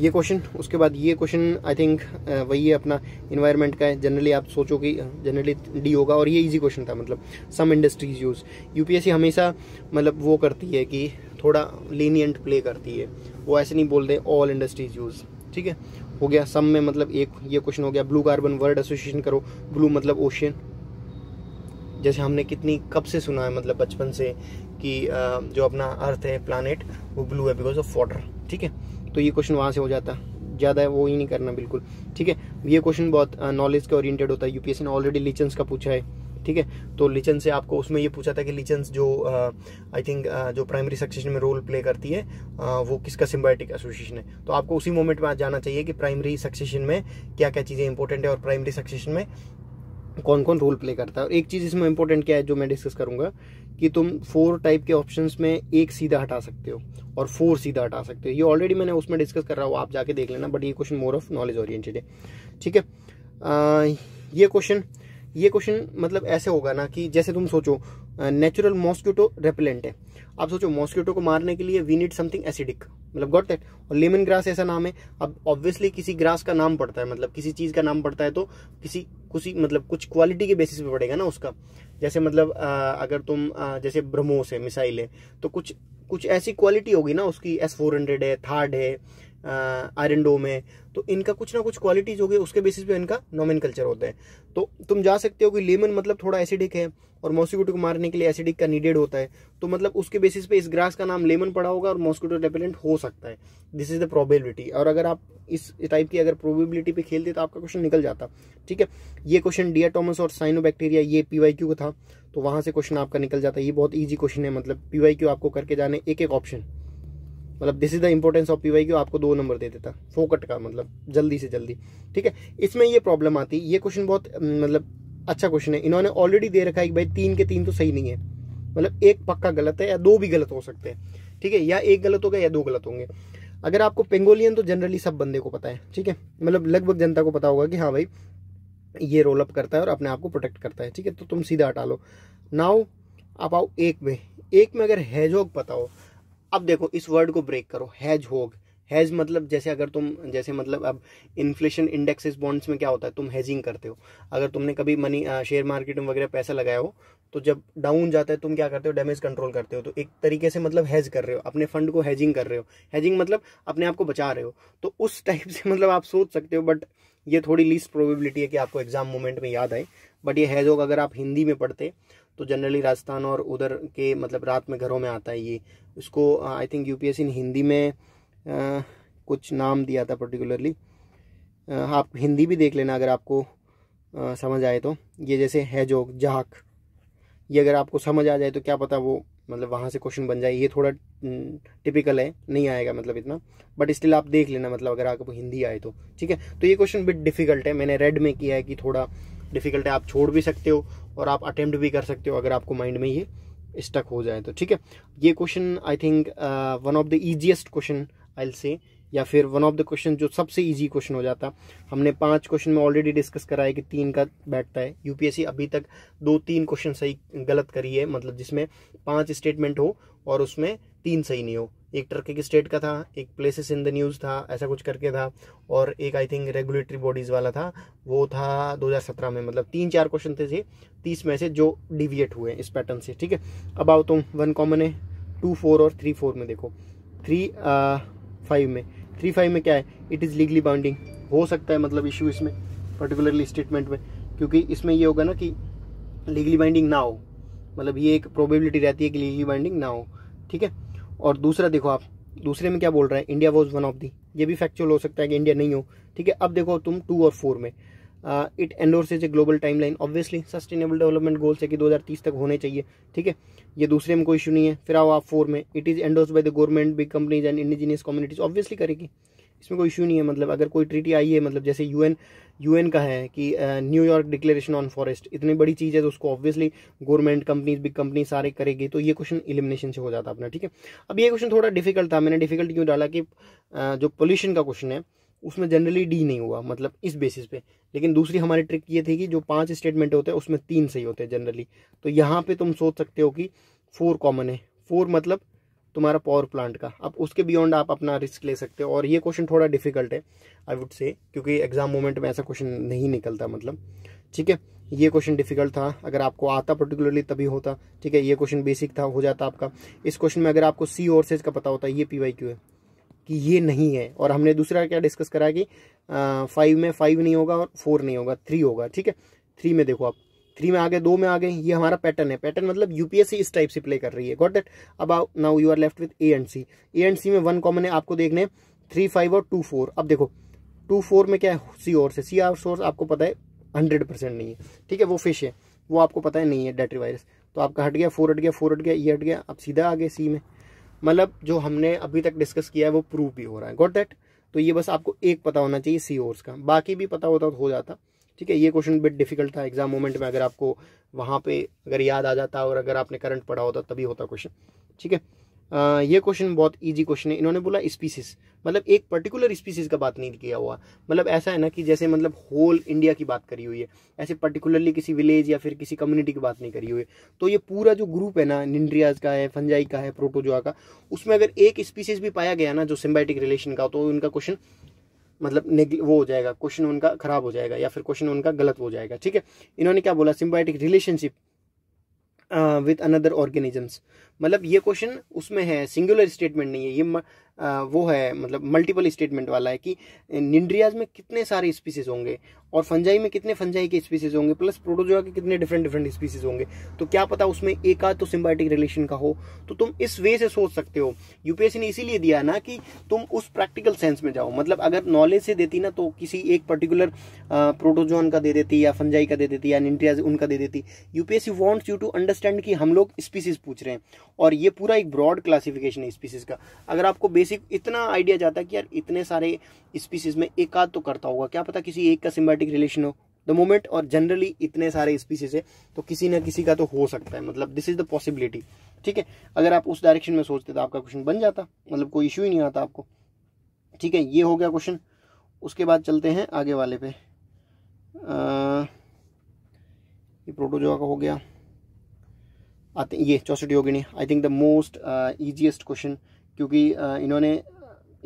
ये क्वेश्चन उसके बाद ये क्वेश्चन आई थिंक वही है अपना इन्वायरमेंट का है जनरली आप सोचो कि जनरली डी होगा और ये इजी क्वेश्चन था मतलब सम इंडस्ट्रीज यूज यूपीएससी हमेशा मतलब वो करती है कि थोड़ा लीनियंट प्ले करती है वो ऐसे नहीं बोलते ऑल इंडस्ट्रीज यूज़ ठीक है हो गया सम में मतलब एक ये क्वेश्चन हो गया ब्लू कार्बन वर्ल्ड एसोसिएशन करो ब्लू मतलब ओशियन जैसे हमने कितनी कब से सुना है मतलब बचपन से कि जो अपना अर्थ है प्लानट वो ब्लू है बिकॉज ऑफ वाटर ठीक है तो ये क्वेश्चन वहाँ से हो जाता ज़्यादा वो ही नहीं करना बिल्कुल ठीक है ये क्वेश्चन बहुत नॉलेज के ओरिएंटेड होता है यूपीएससी ने ऑलरेडी लिचन्स का पूछा है ठीक है तो लिचन से आपको उसमें ये पूछा था कि लिचन जो आई थिंक जो प्राइमरी सक्सेशन में रोल प्ले करती है आ, वो किसका सिम्बायोटिक एसोसिएशन है तो आपको उसी मोमेंट में जाना चाहिए कि प्राइमरी सक्सेशन में क्या क्या चीज़ें इंपॉर्टेंट है और प्राइमरी सक्सेशन में कौन कौन रोल प्ले करता है और एक चीज़ इसमें इंपॉर्टेंट क्या है जो मैं डिस्कस करूंगा कि तुम फोर टाइप के ऑप्शंस में एक सीधा हटा सकते हो और फोर सीधा हटा सकते हो ये ऑलरेडी मैंने उसमें डिस्कस कर रहा हूँ आप जाके देख लेना बट ये question more of knowledge oriented है ठीक है ये क्वेश्चन ये क्वेश्चन मतलब ऐसे होगा ना कि जैसे तुम सोचो नेचुरल मॉस्क्यूटो रेपेलेंट है आप सोचो मॉस्क्यूटो को मारने के लिए वी नीड समथिंग एसिडिक मतलब गॉट दैट और लेमन ग्रास ऐसा नाम है अब ऑब्वियसली किसी ग्रास का नाम पड़ता है मतलब किसी चीज़ का नाम पड़ता है तो किसी कुछ मतलब कुछ क्वालिटी के बेसिस पे पड़ेगा ना उसका जैसे मतलब आ, अगर तुम आ, जैसे ब्रह्मोस है मिसाइल है तो कुछ कुछ ऐसी क्वालिटी होगी ना उसकी एस फोर हंड्रेड है थार्ड है आयरन डोम है तो इनका कुछ ना कुछ क्वालिटीज़ होगी उसके बेसिस पे इनका नॉमिन कल्चर होता है तो तुम जा सकते हो कि लेमन मतलब थोड़ा एसिडिक है और मॉस्किटो को मारने के लिए एसिडिक का नीडेड होता है तो मतलब उसके बेसिस पे इस ग्रास का नाम लेमन पड़ा होगा और मॉस्किटो रेपेलेंट हो सकता है दिस इज द प्रोबेबिलिटी और अगर आप इस टाइप की अगर प्रोबेबिलिटी पे खेलते तो आपका क्वेश्चन निकल जाता ठीक है ये क्वेश्चन डिया टॉमस और साइनोबैक्टीरिया ये पी का था तो वहाँ से क्वेश्चन आपका निकल जाता है ये बहुत ईजी क्वेश्चन है मतलब पी आपको करके जाने एक एक ऑप्शन मतलब this is the importance of P Y Q आपको दो नंबर दे देता फोकट का मतलब जल्दी से जल्दी ठीक है इसमें ये प्रॉब्लम आती है ये क्वेश्चन बहुत मतलब अच्छा क्वेश्चन है इन्होंने ऑलरेडी दे रखा है कि भाई तीन के तीन तो सही नहीं है मतलब एक पक्का गलत है या दो भी गलत हो सकते हैं ठीक है या एक गलत होगा या दो गलत होंगे अगर आपको पेंगोलियन तो जनरली सब बंदे को पता है ठीक है मतलब लगभग जनता को पता होगा कि हाँ भाई ये रोल अप करता है और अपने आप को प्रोटेक्ट करता है ठीक है तो तुम सीधा हटा लो नाउ आप आओ एक में एक में अगर हैजॉग पता हो अब देखो इस वर्ड को ब्रेक करो हैज होग हैज मतलब जैसे अगर तुम जैसे मतलब अब इन्फ्लेशन इंडेक्सेस बॉन्ड्स में क्या होता है तुम हैजिंग करते हो अगर तुमने कभी मनी शेयर मार्केट में वगैरह पैसा लगाया हो तो जब डाउन जाता है तुम क्या करते हो डैमेज कंट्रोल करते हो तो एक तरीके से मतलब हैज कर रहे हो अपने फंड को हैजिंग कर रहे हो हैजिंग मतलब अपने आप को बचा रहे हो तो उस टाइप से मतलब आप सोच सकते हो बट ये थोड़ी लीस्ट प्रोबेबिलिटी है कि आपको एग्जाम मोमेंट में याद आए बट ये होगा अगर आप हिंदी में पढ़ते तो जनरली राजस्थान और उधर के मतलब रात में घरों में आता है ये उसको आई थिंक यू ने हिंदी में आ, uh, कुछ नाम दिया था पर्टिकुलरली uh, आप हिंदी भी देख लेना अगर आपको आ, uh, समझ आए तो ये जैसे हैजोक जहाक ये अगर आपको समझ आ जाए तो क्या पता वो मतलब वहाँ से क्वेश्चन बन जाए ये थोड़ा टिपिकल mm, है नहीं आएगा मतलब इतना बट स्टिल आप देख लेना मतलब अगर आपको हिंदी आए तो ठीक है तो ये क्वेश्चन बिट डिफिकल्ट है मैंने रेड में किया है कि थोड़ा डिफ़िकल्ट है आप छोड़ भी सकते हो और आप अटेम्प्ट भी कर सकते हो अगर आपको माइंड में ये स्टक हो जाए तो ठीक है ये question I think one of the easiest question I say या फिर वन ऑफ द क्वेश्चन जो सबसे इजी क्वेश्चन हो जाता हमने पांच क्वेश्चन में ऑलरेडी डिस्कस करा है कि तीन का बैठता है यूपीएससी अभी तक दो तीन क्वेश्चन सही गलत करी है मतलब जिसमें पांच स्टेटमेंट हो और उसमें तीन सही नहीं हो एक टर्की स्टेट का था एक प्लेसेस इन द न्यूज़ था ऐसा कुछ करके था और एक आई थिंक रेगुलेटरी बॉडीज़ वाला था वो था 2017 में मतलब तीन चार क्वेश्चन थे ये तीस में से जो डिविएट हुए इस पैटर्न से ठीक है अब आओ तुम वन कॉमन है टू फोर और थ्री फोर में देखो थ्री फाइव में थ्री फाइव में क्या है इट इज़ लीगली बाउंडिंग हो सकता है मतलब इशू इसमें पर्टिकुलरली स्टेटमेंट में क्योंकि इसमें ये होगा ना कि लीगली बाइंडिंग ना हो मतलब ये एक प्रोबेबिलिटी रहती है कि लीगली बाइंडिंग ना हो ठीक है और दूसरा देखो आप दूसरे में क्या बोल रहा है India was one of the ये भी फैक्चुअल हो सकता है कि इंडिया नहीं हो ठीक है अब देखो तुम टू और फोर में it endorses a global time line obviously sustainable development goals है कि 2030 तक होने चाहिए ठीक है ये दूसरे में कोई इशू नहीं है फिर आओ आप फोर में it is endorse by the government big companies and indigenous communities obviously करेगी इसमें कोई इशू नहीं है मतलब अगर कोई ट्रीटी आई है मतलब जैसे यूएन यूएन का है कि न्यूयॉर्क डिक्लेरेशन ऑन फॉरेस्ट इतनी बड़ी चीज़ है तो उसको obviously government companies big company सारे करेगी तो ये क्वेश्चन इलिमिनेशन से हो जाता अपना ठीक है अब ये क्वेश्चन थोड़ा डिफिकल्ट था मैंने डिफिकल्ट क्यों डाला कि जो पोल्यूशन का क्वेश्चन है उसमें जनरली डी नहीं हुआ मतलब इस बेसिस पे लेकिन दूसरी हमारी ट्रिक ये थी कि जो पांच स्टेटमेंट होते हैं उसमें तीन सही होते हैं जनरली तो यहाँ पे तुम सोच सकते हो कि फोर कॉमन है फोर मतलब तुम्हारा पावर प्लांट का अब उसके बियॉन्ड आप अपना रिस्क ले सकते हो और ये क्वेश्चन थोड़ा डिफिकल्ट है आई वुड से क्योंकि एग्जाम मोमेंट में ऐसा क्वेश्चन नहीं निकलता मतलब ठीक है ये क्वेश्चन डिफिकल्ट था अगर आपको आता पर्टिकुलरली तभी होता ठीक है ये क्वेश्चन बेसिक था हो जाता आपका इस क्वेश्चन में अगर आपको सी ओरसेज का पता होता ये पी वाई क्यू है कि ये नहीं है और हमने दूसरा क्या डिस्कस करा कि फाइव में फाइव नहीं होगा और फोर नहीं होगा थ्री होगा ठीक है थ्री में देखो आप थ्री में आ गए दो में आ गए ये हमारा पैटर्न है पैटर्न मतलब यूपीएससी इस टाइप से प्ले कर रही है गॉट दैट अब now you are left with A and C A and C में वन कॉमन है आपको देखने थ्री फाइव और टू फोर अब देखो टू फोर में क्या है सी और से सी आर सोर्स आपको पता है हंड्रेड परसेंट नहीं है ठीक है वो फिश है वो आपको पता है नहीं है डेटरी वायरस तो आपका हट गया फोर हट गया फोर हट गया ये हट गया अब सीधा आ गया सी में मतलब जो हमने अभी तक डिस्कस किया है वो प्रूव भी हो रहा है गॉट दैट तो ये बस आपको एक पता होना चाहिए सी ओर्स का बाकी भी पता होता तो हो जाता ठीक है ये क्वेश्चन बिट डिफिकल्ट था एग्जाम मोमेंट में अगर आपको वहाँ पे अगर याद आ जाता और अगर आपने करंट पढ़ा होता तभी होता क्वेश्चन ठीक है ये क्वेश्चन बहुत इजी क्वेश्चन है इन्होंने बोला स्पीसीज मतलब एक पर्टिकुलर स्पीसीज का बात नहीं किया हुआ मतलब ऐसा है ना कि जैसे मतलब होल इंडिया की बात करी हुई है ऐसे पर्टिकुलरली किसी विलेज या फिर किसी कम्युनिटी की बात नहीं करी हुई है तो ये पूरा जो ग्रुप है ना निंड्रियाज का है फंजाई का है प्रोटोजोआ का उसमें अगर एक स्पीसीज भी पाया गया ना जो सिम्बैटिक रिलेशन का तो उनका क्वेश्चन मतलब वो हो जाएगा क्वेश्चन उनका खराब हो जाएगा या फिर क्वेश्चन उनका गलत हो जाएगा ठीक है इन्होंने क्या बोला symbiotic relationship with another organisms मतलब ये क्वेश्चन उसमें है सिंगुलर स्टेटमेंट नहीं है ये म, आ, uh, वो है मतलब मल्टीपल स्टेटमेंट वाला है कि निंड्रियाज में कितने सारे स्पीसीज होंगे और फंजाई में कितने फंजाई के स्पीसीज होंगे प्लस प्रोटोजोआ के कितने डिफरेंट डिफरेंट स्पीसीज होंगे तो क्या पता उसमें एक आध तो सिम्बायोटिक रिलेशन का हो तो तुम इस वे से सोच सकते हो यूपीएससी ने इसीलिए दिया ना कि तुम उस प्रैक्टिकल सेंस में जाओ मतलब अगर नॉलेज से देती ना तो किसी एक पर्टिकुलर प्रोटोजोन का दे देती या फंजाई का दे देती या निंट्रिया उनका दे देती UPSC wants you to understand कि हम लोग स्पीसीज पूछ रहे हैं और ये पूरा एक ब्रॉड क्लासिफिकेशन है स्पीसीज का अगर आपको बेसिक इतना आइडिया जाता है कि यार इतने सारे स्पीसीज में एक आध तो करता होगा क्या पता किसी एक का सिम्बायोटिक जेनेटिक रिलेशन हो द मोमेंट और जनरली इतने सारे स्पीसीज है तो किसी ना किसी का तो हो सकता है मतलब दिस इज द पॉसिबिलिटी ठीक है अगर आप उस डायरेक्शन में सोचते तो आपका क्वेश्चन बन जाता मतलब कोई इश्यू ही नहीं आता आपको ठीक है ये हो गया क्वेश्चन उसके बाद चलते हैं आगे वाले पे आ, ये प्रोटोजोआ का हो गया आते ये Chausath Yogini I think the most easiest question क्योंकि uh, इन्होंने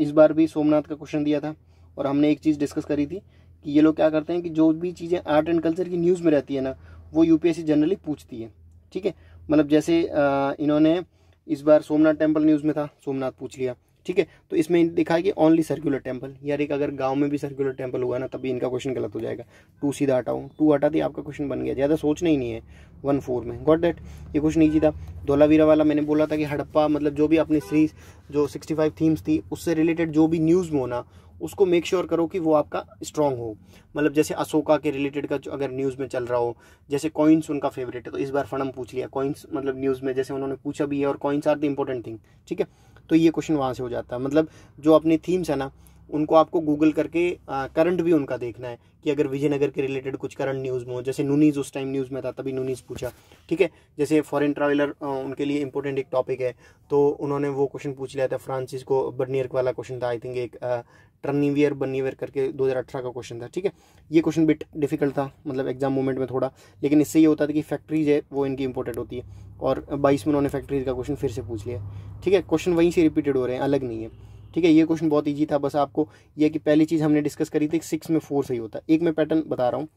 इस बार भी सोमनाथ का क्वेश्चन दिया था और हमने एक चीज़ डिस्कस करी थी कि ये लोग क्या करते हैं कि जो भी चीज़ें आर्ट एंड कल्चर की न्यूज़ में रहती है ना वो यूपीएससी जनरली पूछती है ठीक है मतलब जैसे इन्होंने इस बार सोमनाथ टेम्पल न्यूज़ में था सोमनाथ पूछ लिया ठीक है तो इसमें लिखा है कि ओनली सर्कुलर टेम्पल यार एक अगर गांव में भी सर्कुलर टेम्पल हुआ ना तभी इनका क्वेश्चन गलत हो जाएगा टू सीधा हटाओ टू हटा दिया आपका क्वेश्चन बन गया ज़्यादा सोचना ही नहीं है वन फोर में गॉट डेट ये क्वेश्चन ईजी था धोलावीरा वाला मैंने बोला था कि हड़प्पा मतलब जो भी अपनी सीरीज जो सिक्सटी फाइव थीम्स थी उससे रिलेटेड जो भी न्यूज़ में होना उसको मेक श्योर sure करो कि वो आपका स्ट्रांग हो मतलब जैसे अशोका के रिलेटेड का अगर न्यूज़ में चल रहा हो जैसे कॉइन्स उनका फेवरेट है तो इस बार फणम पूछ लिया कॉइन्स मतलब न्यूज़ में जैसे उन्होंने पूछा भी है और coins are the important thing ठीक है तो ये क्वेश्चन वहाँ से हो जाता है मतलब जो अपनी थीम्स है ना उनको आपको गूगल करके करंट भी उनका देखना है कि अगर विजयनगर के रिलेटेड कुछ करंट न्यूज़ में हो जैसे नूनीज उस टाइम न्यूज़ में था तभी नूनीज पूछा ठीक है जैसे फॉरेन ट्रैवलर उनके लिए इंपॉर्टेंट एक टॉपिक है तो उन्होंने वो क्वेश्चन पूछ लिया था फ्रांसिस को बर्नियर वाला क्वेश्चन था आई थिंक एक टर्नीवियर बर्नीवियर करके दो का क्वेश्चन था ठीक है ये क्वेश्चन बिट डिफिकल्ट था मतलब एग्जाम मोमेंट में थोड़ा लेकिन इससे ये होता था कि फैक्ट्रीज है वो इनकी इंपॉर्टेंट होती है और बाईस में उन्होंने फैक्ट्रीज का क्वेश्चन फिर से पूछ लिया ठीक है क्वेश्चन वहीं से रिपीटेड हो रहे हैं अलग नहीं है ठीक है ये क्वेश्चन बहुत ईजी था बस आपको ये कि पहली चीज़ हमने डिस्कस करी थी सिक्स में फोर सही होता है एक मैं पैटर्न बता रहा हूँ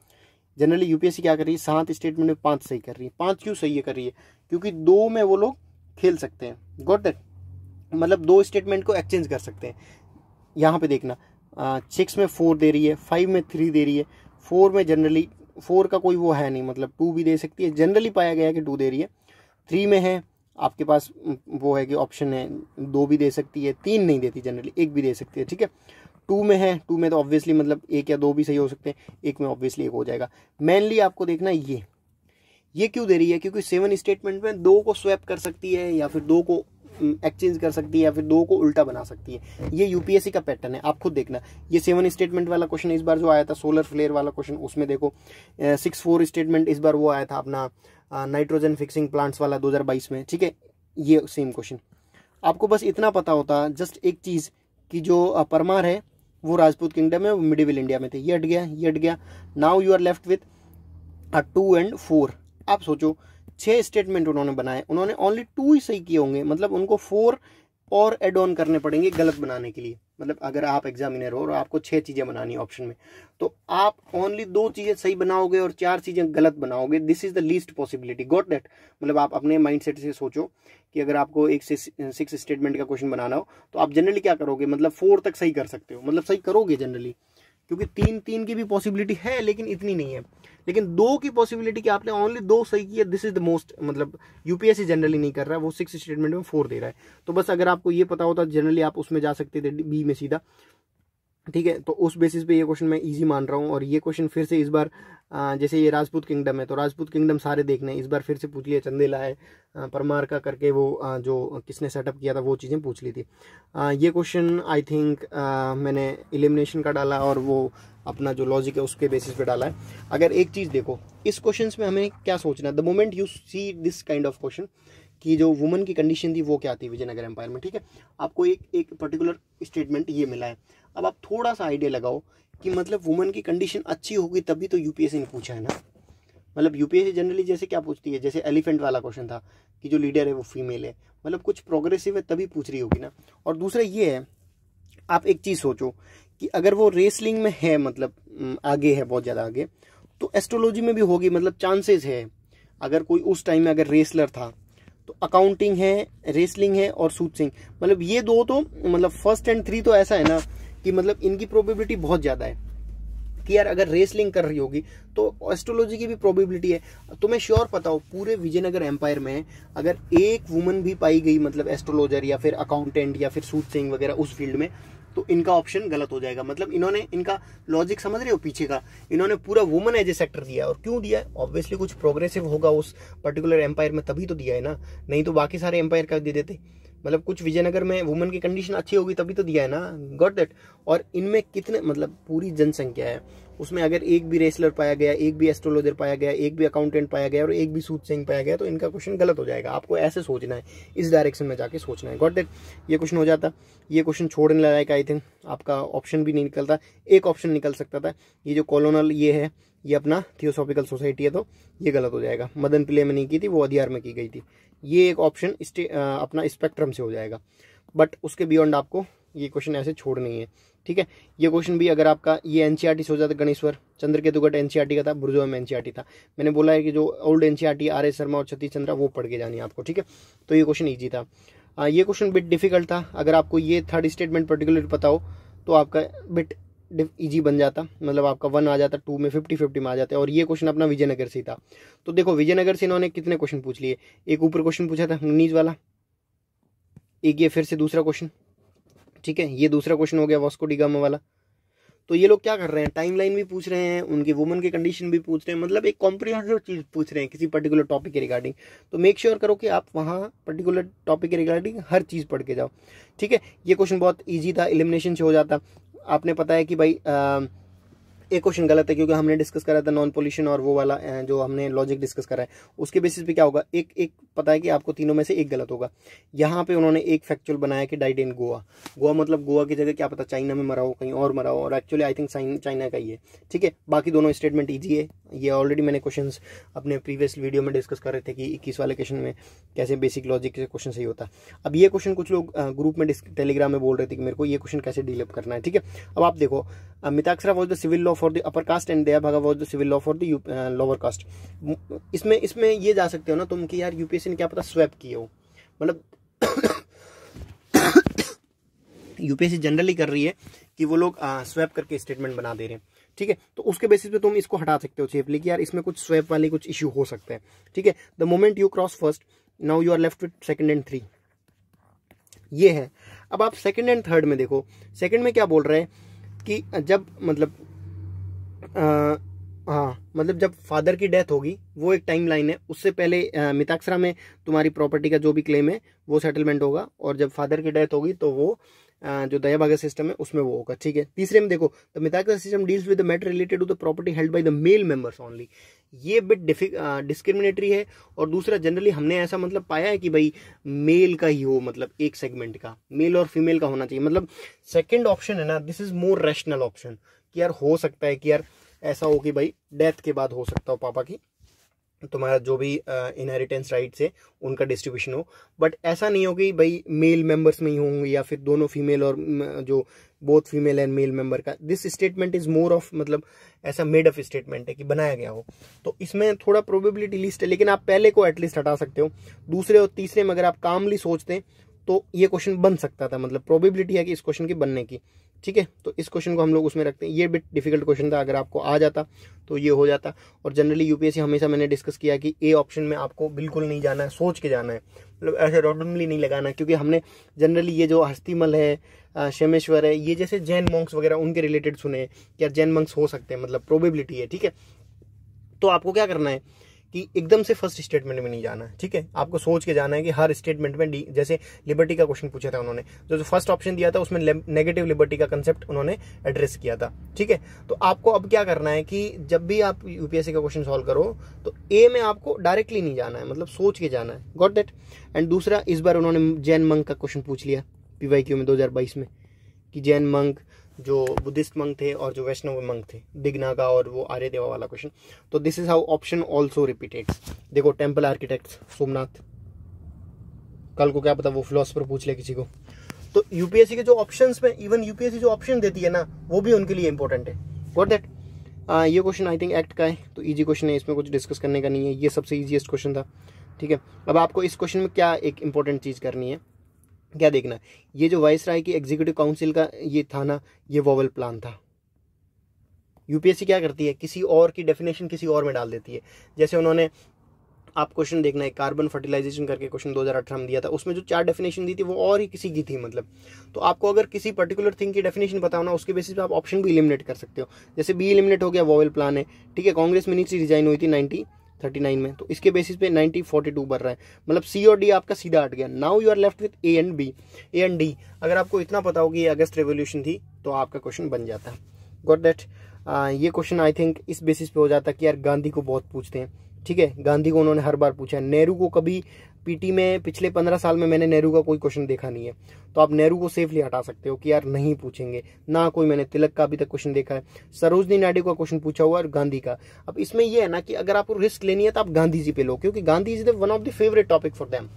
जनरली यूपीएससी क्या कर रही है सात स्टेटमेंट में पाँच सही कर रही है पाँच क्यों सही कर रही है क्योंकि दो में वो लोग खेल सकते हैं गॉट दैट मतलब दो स्टेटमेंट को एक्सचेंज कर सकते हैं यहाँ पे देखना सिक्स में फोर दे रही है फाइव में थ्री दे रही है फोर में जनरली फोर का कोई वो है नहीं मतलब टू भी दे सकती है जनरली पाया गया कि टू दे रही है थ्री में है आपके पास वो है कि ऑप्शन है दो भी दे सकती है तीन नहीं देती जनरली एक भी दे सकती है ठीक है टू में है टू में तो ऑब्वियसली मतलब एक या दो भी सही हो सकते हैं एक में ऑब्वियसली एक हो जाएगा मेनली आपको देखना ये ये क्यों दे रही है क्योंकि सेवन स्टेटमेंट में दो को स्वैप कर सकती है या फिर दो को एक्सचेंज हम्म, कर सकती है या फिर दो को उल्टा बना सकती है ये यूपीएससी का पैटर्न है आप खुद देखना ये सेवन स्टेटमेंट वाला क्वेश्चन इस बार जो आया था सोलर फ्लेयर वाला क्वेश्चन उसमें देखो सिक्स फोर स्टेटमेंट इस बार वो आया था अपना नाइट्रोजन फिक्सिंग प्लांट्स वाला 2022 में ठीक है ये सेम क्वेश्चन आपको बस इतना पता होता जस्ट एक चीज़ कि जो परमार है वो राजपूत किंगडम है वो मिडिवल इंडिया में थे ये हट गया ये हट गया now you are left with two and four आप सोचो छः स्टेटमेंट उन्होंने बनाए उन्होंने ओनली टू ही सही किए होंगे मतलब उनको फोर और एड ऑन करने पड़ेंगे गलत बनाने के लिए मतलब अगर आप एग्जामिनर हो और आपको छह चीज़ें बनानी ऑप्शन में तो आप ओनली दो चीज़ें सही बनाओगे और चार चीज़ें गलत बनाओगे this is the least possibility got that मतलब आप अपने माइंडसेट से सोचो कि अगर आपको एक से सिक्स स्टेटमेंट का क्वेश्चन बनाना हो तो आप जनरली क्या करोगे मतलब फोर तक सही कर सकते हो मतलब सही करोगे जनरली क्योंकि तीन तीन की भी पॉसिबिलिटी है लेकिन इतनी नहीं है लेकिन दो की पॉसिबिलिटी कि आपने ओनली दो सही किया दिस इज द मोस्ट मतलब यूपीएससी जनरली नहीं कर रहा है वो सिक्स स्टेटमेंट में फोर दे रहा है तो बस अगर आपको ये पता होता जनरली आप उसमें जा सकते थे बी में सीधा ठीक है तो उस बेसिस पे ये क्वेश्चन मैं इजी मान रहा हूँ और ये क्वेश्चन फिर से इस बार जैसे ये राजपूत किंगडम है तो राजपूत किंगडम सारे देखने हैं इस बार फिर से पूछ लिया चंदेला है परमार का करके वो जो किसने सेटअप किया था वो चीज़ें पूछ ली थी ये क्वेश्चन आई थिंक मैंने एलिमिनेशन का डाला और वो अपना जो लॉजिक है उसके बेसिस पे डाला है अगर एक चीज़ देखो इस क्वेश्चन में हमें क्या सोचना है the moment you see this kind of question कि जो वुमन की कंडीशन थी वो क्या थी विजयनगर एम्पायर में ठीक है आपको एक एक पर्टिकुलर स्टेटमेंट ये मिला है अब आप थोड़ा सा आइडिया लगाओ कि मतलब वुमन की कंडीशन अच्छी होगी तभी तो यूपीएससी ने पूछा है ना मतलब यूपीएससी जनरली जैसे क्या पूछती है जैसे एलिफेंट वाला क्वेश्चन था कि जो लीडर है वो फीमेल है मतलब कुछ प्रोग्रेसिव है तभी पूछ रही होगी ना और दूसरा ये है आप एक चीज़ सोचो कि अगर वो रेसलिंग में है मतलब आगे है बहुत ज़्यादा आगे तो एस्ट्रोलॉजी में भी होगी मतलब चांसेस है अगर कोई उस टाइम में अगर रेसलर था तो अकाउंटिंग है रेसलिंग है और सूट सिंह मतलब ये दो तो मतलब फर्स्ट एंड थ्री तो ऐसा है ना कि मतलब इनकी प्रोबेबिलिटी बहुत ज़्यादा है कि यार अगर रेसलिंग कर रही होगी तो एस्ट्रोलॉजी की भी प्रोबेबिलिटी है तुम्हें श्योर पता हूँ पूरे विजयनगर एम्पायर में अगर एक वुमन भी पाई गई मतलब एस्ट्रोलॉजर या फिर अकाउंटेंट या फिर सूट सिंह वगैरह उस फील्ड में तो इनका ऑप्शन गलत हो जाएगा मतलब इन्होंने इनका लॉजिक समझ रहे हो पीछे का इन्होंने पूरा वुमन एज ए सेक्टर दिया और क्यों दिया ऑब्वियसली कुछ प्रोग्रेसिव होगा उस पर्टिकुलर एम्पायर में तभी तो दिया है ना नहीं तो बाकी सारे एम्पायर का दे देते मतलब कुछ विजयनगर में वुमेन की कंडीशन अच्छी होगी तभी तो दिया है ना गॉट दैट और इनमें कितने मतलब पूरी जनसंख्या है उसमें अगर एक भी रेसलर पाया गया एक भी एस्ट्रोलॉजर पाया गया एक भी अकाउंटेंट पाया गया और एक भी सूद सिंह पाया गया तो इनका क्वेश्चन गलत हो जाएगा आपको ऐसे सोचना है इस डायरेक्शन में जाके सोचना है गॉट दैट ये क्वेश्चन हो जाता ये क्वेश्चन छोड़ने लायक आई थिंक आपका ऑप्शन भी नहीं निकलता एक ऑप्शन निकल सकता था ये जो कॉलोनल ये है ये अपना थियोसॉफिकल सोसाइटी है तो ये गलत हो जाएगा मदन पिले में नहीं की थी वो अधियार में की गई थी ये एक ऑप्शन अपना स्पेक्ट्रम से हो जाएगा बट उसके बियॉन्ड आपको ये क्वेश्चन ऐसे छोड़ नहीं है ठीक है ये क्वेश्चन भी अगर आपका ये एन e सी हो जाता गणेश्वर चंद्र के दुगट एन e का था बुर्जुआ में एन e था मैंने बोला है कि जो old N R S Sharma और सतीश चंद्रा वो पढ़ के जानी आपको ठीक है तो ये क्वेश्चन ईजी था आ, ये क्वेश्चन बिट डिफिकल्ट था अगर आपको ये थर्ड स्टेटमेंट पर्टिकुलर पता हो तो आपका बिट इजी बन जाता मतलब आपका वन आ जाता टू में फिफ्टी फिफ्टी में आ जाता है और ये क्वेश्चन अपना विजयनगर से था तो देखो विजयनगर से इन्होंने कितने क्वेश्चन पूछ लिए एक ऊपर क्वेश्चन पूछा था नीज वाला एक ये फिर से दूसरा क्वेश्चन ठीक है ये दूसरा क्वेश्चन हो गया वॉस्को डिगामा वाला तो ये लोग क्या कर रहे हैं टाइम लाइन भी पूछ रहे हैं उनके वुमन की कंडीशन भी पूछ रहे हैं मतलब एक कॉम्प्रीहेंसिव चीज पूछ रहे हैं किसी पर्टिकुलर टॉपिक के रिगार्डिंग तो मेक श्योर sure करो कि आप वहाँ पर्टिकुलर टॉपिक के रिगार्डिंग हर चीज़ पढ़ के जाओ ठीक है ये क्वेश्चन बहुत ईजी था इलिमिनेशन से हो जाता आपने पता है कि भाई एक क्वेश्चन गलत है क्योंकि हमने डिस्कस करा था नॉन पोल्यूशन और वो वाला जो हमने लॉजिक डिस्कस करा है उसके बेसिस पे क्या होगा एक एक पता है कि आपको तीनों में से एक गलत होगा यहाँ पे उन्होंने एक फैक्चुअल बनाया कि डाइड इन गोवा गोवा मतलब गोवा की जगह क्या पता चाइना में मरा हो कहीं और मरा हो और एक्चुअली आई थिंक चाइना का ही है ठीक है बाकी दोनों स्टेटमेंट ईजी है ये ऑलरेडी मैंने क्वेश्चन अपने प्रीवियस वीडियो में डिस्कस कर रहे थे कि इक्कीस वाले क्वेश्चन में कैसे बेसिक लॉजिक से क्वेश्चन सही होता है अब ये क्वेश्चन कुछ लोग ग्रुप में टेलीग्राम में बोल रहे थे कि मेरे को ये क्वेश्चन कैसे डीलअप करना है ठीक है अब आप देखो Mitakshara was the civil law for the upper caste and Dayabhaga was the civil law for the lower caste इसमें इसमें ये जा सकते हो ना तुम कि यार यूपीएससी ने क्या पता स्वैप किए हो मतलब यूपीएससी जनरली कर रही है कि वो लोग स्वैप uh, करके स्टेटमेंट बना दे रहे हैं ठीक है तो उसके बेसिस पे तुम इसको हटा सकते हो सेफली कि यार इसमें कुछ स्वैप वाली कुछ इश्यू हो सकते हैं ठीक है the moment you cross first now you are left with second and three ये है अब आप सेकेंड एंड थर्ड में देखो सेकेंड में क्या बोल रहे हैं कि जब मतलब हाँ मतलब जब फादर की डेथ होगी वो एक टाइम लाइन है उससे पहले मिताक्षरा में तुम्हारी प्रॉपर्टी का जो भी क्लेम है वो सेटलमेंट होगा और जब फादर की डेथ होगी तो वो जो दया भागा सिस्टम है उसमें वो होगा ठीक है तीसरे में देखो the Mitakshara system deals with the matter related to the property held by the male members only ये बिट डिस्क्रिमिनेटरी है और दूसरा जनरली हमने ऐसा मतलब पाया है कि भाई मेल का ही हो मतलब एक सेगमेंट का मेल और फीमेल का होना चाहिए मतलब सेकेंड ऑप्शन है ना this is more rational option कि यार हो सकता है कि यार ऐसा हो कि भाई डेथ के बाद हो सकता हो पापा की तुम्हारा जो भी इनहेरिटेंस राइट्स है उनका डिस्ट्रीब्यूशन हो बट ऐसा नहीं हो कि भाई मेल मेंबर्स में ही होंगे या फिर दोनों फीमेल और जो both female and male member का this statement is more of मतलब ऐसा मेड ऑफ स्टेटमेंट है कि बनाया गया हो तो इसमें थोड़ा प्रोबेबिलिटी लिस्ट है लेकिन आप पहले को एटलीस्ट हटा सकते हो दूसरे और तीसरे में अगर आप कामली सोचते हैं तो ये क्वेश्चन बन सकता था मतलब प्रोबेबिलिटी है कि इस क्वेश्चन की बनने की ठीक है तो इस क्वेश्चन को हम लोग उसमें रखते हैं ये बिट डिफिकल्ट क्वेश्चन था अगर आपको आ जाता तो ये हो जाता और जनरली यूपीएससी हमेशा मैंने डिस्कस किया कि ए ऑप्शन में आपको बिल्कुल नहीं जाना है सोच के जाना है मतलब ऐसे रॉन्डमली नहीं लगाना क्योंकि हमने जनरली ये जो हस्तीमल है शेमेश्वर है ये जैसे जैन मॉन्क्स वगैरह उनके रिलेटेड सुने यार जैन मॉन्क्स हो सकते हैं मतलब प्रोबेबिलिटी है ठीक है तो आपको क्या करना है कि एकदम से फर्स्ट स्टेटमेंट में नहीं जाना है ठीक है आपको सोच के जाना है कि हर स्टेटमेंट में जैसे लिबर्टी का क्वेश्चन पूछा था उन्होंने जो जो फर्स्ट ऑप्शन दिया था उसमें नेगेटिव लिबर्टी का कंसेप्ट उन्होंने एड्रेस किया था ठीक है तो आपको अब क्या करना है कि जब भी आप यूपीएससी का क्वेश्चन सॉल्व करो तो ए में आपको डायरेक्टली नहीं जाना है मतलब सोच के जाना है गॉट डेट एंड दूसरा इस बार उन्होंने जैन मंग का क्वेश्चन पूछ लिया पीवाई में दो में कि जैन मंग जो बुद्धिस्ट मंग थे और जो वैष्णव मंग थे दिग्नागा और वो आर्य देवा वाला क्वेश्चन तो this is how option also repeated देखो टेम्पल आर्किटेक्ट सोमनाथ कल को क्या पता वो फिलोसफर पूछ ले किसी को तो यूपीएससी के जो ऑप्शन में इवन यूपीएससी जो ऑप्शन देती है ना वो भी उनके लिए इंपॉर्टेंट है गॉट दैट ये क्वेश्चन आई थिंक एक्ट का है तो ईजी क्वेश्चन है इसमें कुछ डिस्कस करने का नहीं है ये सबसे ईजिएस्ट क्वेश्चन था ठीक है अब आपको इस क्वेश्चन में क्या एक इंपॉर्टेंट चीज़ करनी है क्या देखना ये जो वाइस राय की एग्जीक्यूटिव काउंसिल का ये था ना ये वोवल प्लान था यूपीएससी क्या करती है किसी और की डेफिनेशन किसी और में डाल देती है जैसे उन्होंने आप क्वेश्चन देखना है कार्बन फर्टिलाइजेशन करके क्वेश्चन अठारह में दिया था उसमें जो चार डेफिनेशन दी थी वो और ही किसी की थी मतलब तो आपको अगर किसी पर्टिकुलर थिंग की डेफिनेशन पता होना उसके बेसिस पे आप ऑप्शन भी इलिमिनेट कर सकते हो जैसे बी इलिमिनेट हो गया वोवल प्लान है ठीक है कांग्रेस मिनिस्ट्री रिजाइन हुई थी नाइनटी थर्टी नाइन में तो इसके बेसिस पे नाइनटी फोर्टी टू बन रहा है मतलब सी और डी आपका सीधा हट गया now you are left with A and B A and D अगर आपको इतना पता होगी अगस्त रेवोल्यूशन थी तो आपका क्वेश्चन बन जाता गॉट डेट ये क्वेश्चन आई थिंक इस बेसिस पे हो जाता कि यार गांधी को बहुत पूछते हैं ठीक है गांधी को उन्होंने हर बार पूछा है नेहरू को कभी पीटी में पिछले पंद्रह साल में मैंने नेहरू का कोई क्वेश्चन देखा नहीं है तो आप नेहरू को सेफली हटा सकते हो कि यार नहीं पूछेंगे ना कोई मैंने तिलक का अभी तक क्वेश्चन देखा है सरोजनी नायडू का क्वेश्चन पूछा हुआ और गांधी का अब इसमें यह है ना कि अगर आपको रिस्क लेनी है तो आप गांधी जी पे लो क्योंकि Gandhi is the one of the favourite topic for them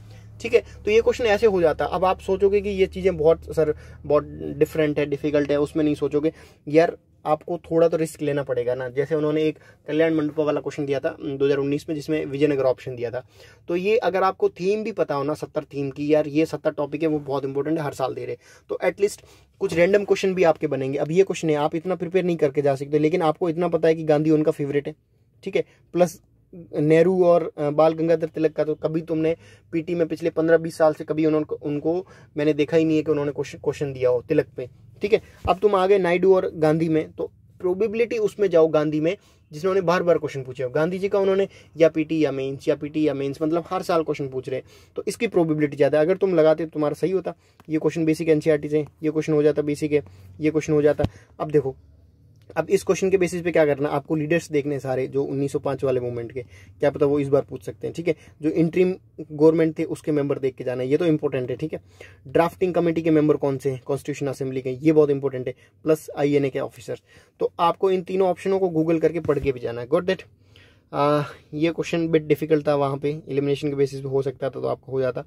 ठीक है तो ये क्वेश्चन ऐसे हो जाता है अब आप सोचोगे कि ये चीज़ें बहुत सर बहुत डिफरेंट है डिफिकल्ट है उसमें नहीं सोचोगे यार आपको थोड़ा तो रिस्क लेना पड़ेगा ना जैसे उन्होंने एक कल्याण मंडपा वाला क्वेश्चन दिया था 2019 में जिसमें विजयनगर ऑप्शन दिया था तो ये अगर आपको थीम भी पता हो ना सत्तर थीम की यार ये सत्तर टॉपिक है वो बहुत इंपॉर्टेंट है हर साल दे रहे तो एटलीस्ट कुछ रैंडम क्वेश्चन भी आपके बनेंगे अब ये क्वेश्चन है आप इतना प्रिपेयर नहीं करके जा सकते लेकिन आपको इतना पता है कि गांधी उनका फेवरेट है ठीक है प्लस नेहरू और बाल गंगाधर तिलक का तो कभी तुमने पीटी में पिछले पंद्रह बीस साल से कभी उन्होंने उनको मैंने देखा ही नहीं है कि उन्होंने क्वेश्चन दिया हो तिलक पे ठीक है अब तुम आ गए नायडू और गांधी में तो प्रोबेबिलिटी उसमें जाओ गांधी में उन्हें बार बार क्वेश्चन पूछे हो गांधी जी का उन्होंने या पीटी या मेंस या पीटी या मेंस मतलब हर साल क्वेश्चन पूछ रहे तो इसकी प्रोबेबिलिटी ज़्यादा अगर तुम लगाते तो तुम्हारा सही होता ये क्वेश्चन बेसिक एनसीईआरटी से ये क्वेश्चन हो जाता बेसिक है ये क्वेश्चन हो जाता अब देखो अब इस क्वेश्चन के बेसिस पे क्या करना आपको लीडर्स देखने सारे जो 1905 वाले मूवमेंट के क्या पता वो इस बार पूछ सकते हैं ठीक है जो इंट्रीम गवर्नमेंट थे उसके मेंबर देख के जाना है ये तो इंपॉर्टेंट है ठीक है ड्राफ्टिंग कमेटी के मेंबर कौन से हैं कॉन्स्टिट्यूशन असेंबली के ये बहुत इंपॉर्टेंट है प्लस आई के ऑफिसर तो आपको इन तीनों ऑप्शनों को गूगल करके पढ़ के भी जाना है गुड डेट आ, ये क्वेश्चन बिट डिफिकल्ट था वहाँ पे एलिमिनेशन के बेसिस पे हो सकता था तो आपको हो जाता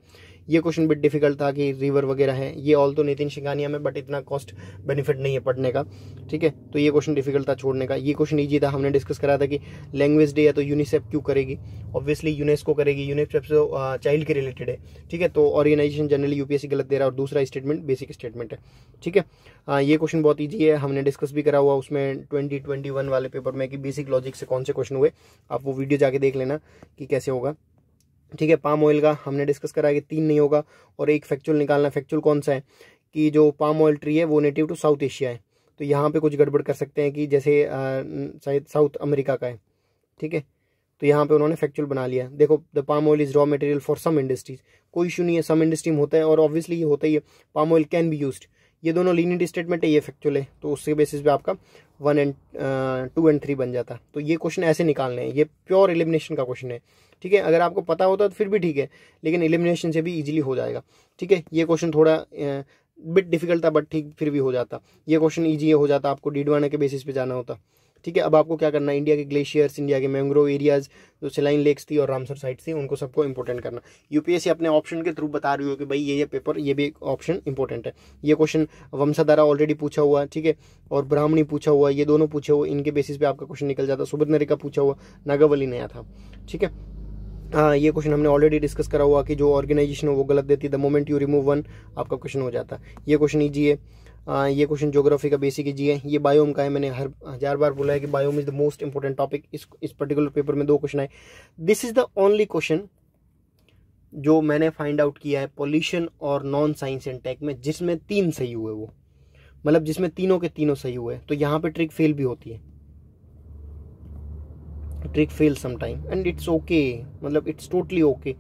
ये क्वेश्चन बिट डिफिकल्ट था कि रिवर वगैरह है ये ऑल तो नितिन शिंगानिया में बट इतना कॉस्ट बेनिफिट नहीं है पढ़ने का ठीक है तो ये क्वेश्चन डिफिकल्ट था छोड़ने का ये क्वेश्चन ईजी था हमने डिस्कस करा था कि लैंग्वेज डे या तो यूनिसेफ क्यों करेगी ऑब्वियसली यूनेस्को करेगी यूनिसेफ तो चाइल्ड के रिलेटेड है ठीक है तो ऑर्गेनाइजेशन जनरली यूपीएससी गलत दे रहा है और दूसरा स्टेटमेंट बेसिक स्टेटमेंट है ठीक है ये क्वेश्चन बहुत ईजी है हमने डिस्कस भी करा हुआ उसमें ट्वेंटी ट्वेंटी वन वाले पेपर में कि बेसिक लॉजिक से कौन से क्वेश्चन हुए आप वो वीडियो जाके देख लेना कि कैसे होगा ठीक है पाम ऑयल का हमने डिस्कस करा कि तीन नहीं होगा और एक फैक्चुअल निकालना फैक्चुअल कौन सा है कि जो पाम ऑयल ट्री है वो नेटिव टू साउथ एशिया है तो यहाँ पे कुछ गड़बड़ कर सकते हैं कि जैसे शायद साउथ अमेरिका का है ठीक है तो यहाँ पे उन्होंने फैक्चुअल बना लिया देखो the palm oil is raw material for some industries कोई इशू नहीं है सम इंडस्ट्री में होता है और ऑब्वियसली ये होता ही है palm oil can be used ये दोनों लीनियट स्टेटमेंट है ये फैक्चुअल है तो उसके बेसिस पे आपका one and two and three बन जाता तो ये क्वेश्चन ऐसे निकालने हैं ये प्योर एलिमिनेशन का क्वेश्चन है ठीक है अगर आपको पता होता तो फिर भी ठीक है लेकिन एलिमिनेशन से भी ईजिली हो जाएगा ठीक है ये क्वेश्चन थोड़ा बिट uh, डिफिकल्ट था बट ठीक फिर भी हो जाता ये क्वेश्चन ईजी हो जाता आपको डीडवाना के बेसिस पे जाना होता ठीक है अब आपको क्या करना इंडिया के ग्लेशियर्स इंडिया के मैंग्रोव एरियाज जो सिलाइन लेक्स थी और रामसर साइट थी उनको सबको इंपॉर्टेंट करना यूपीएससी अपने ऑप्शन के थ्रू बता रही हो कि भाई ये ये पेपर ये भी एक ऑप्शन इंपॉर्टेंट है ये क्वेश्चन वंशाधारा ऑलरेडी पूछा हुआ ठीक है और ब्राह्मणी पूछा हुआ ये दोनों पूछे हुए इनके बेसिस पे आपका क्वेश्चन निकल जाता नरे का पूछा हुआ नागावली नया था ठीक है हाँ ये क्वेश्चन हमने ऑलरेडी डिस्कस करा हुआ कि जो ऑर्गेनाइजेशन है वो गलत देती है the moment you remove one आपका क्वेश्चन हो जाता ये क्वेश्चन ईजी है आ, ये क्वेश्चन ज्योग्राफी का बेसिक जी है ये बायोम का है मैंने हर हजार बार बोला है कि biome is the most important topic इस इस पर्टिकुलर पेपर में दो क्वेश्चन आए this is the only question जो मैंने फाइंड आउट किया है पोल्यूशन और नॉन साइंस एंड टेक में जिसमें तीन सही हुए वो मतलब जिसमें तीनों के तीनों सही हुए तो यहाँ पे ट्रिक फेल भी होती है trick fail sometime and it's okay मतलब इट्स टोटली ओके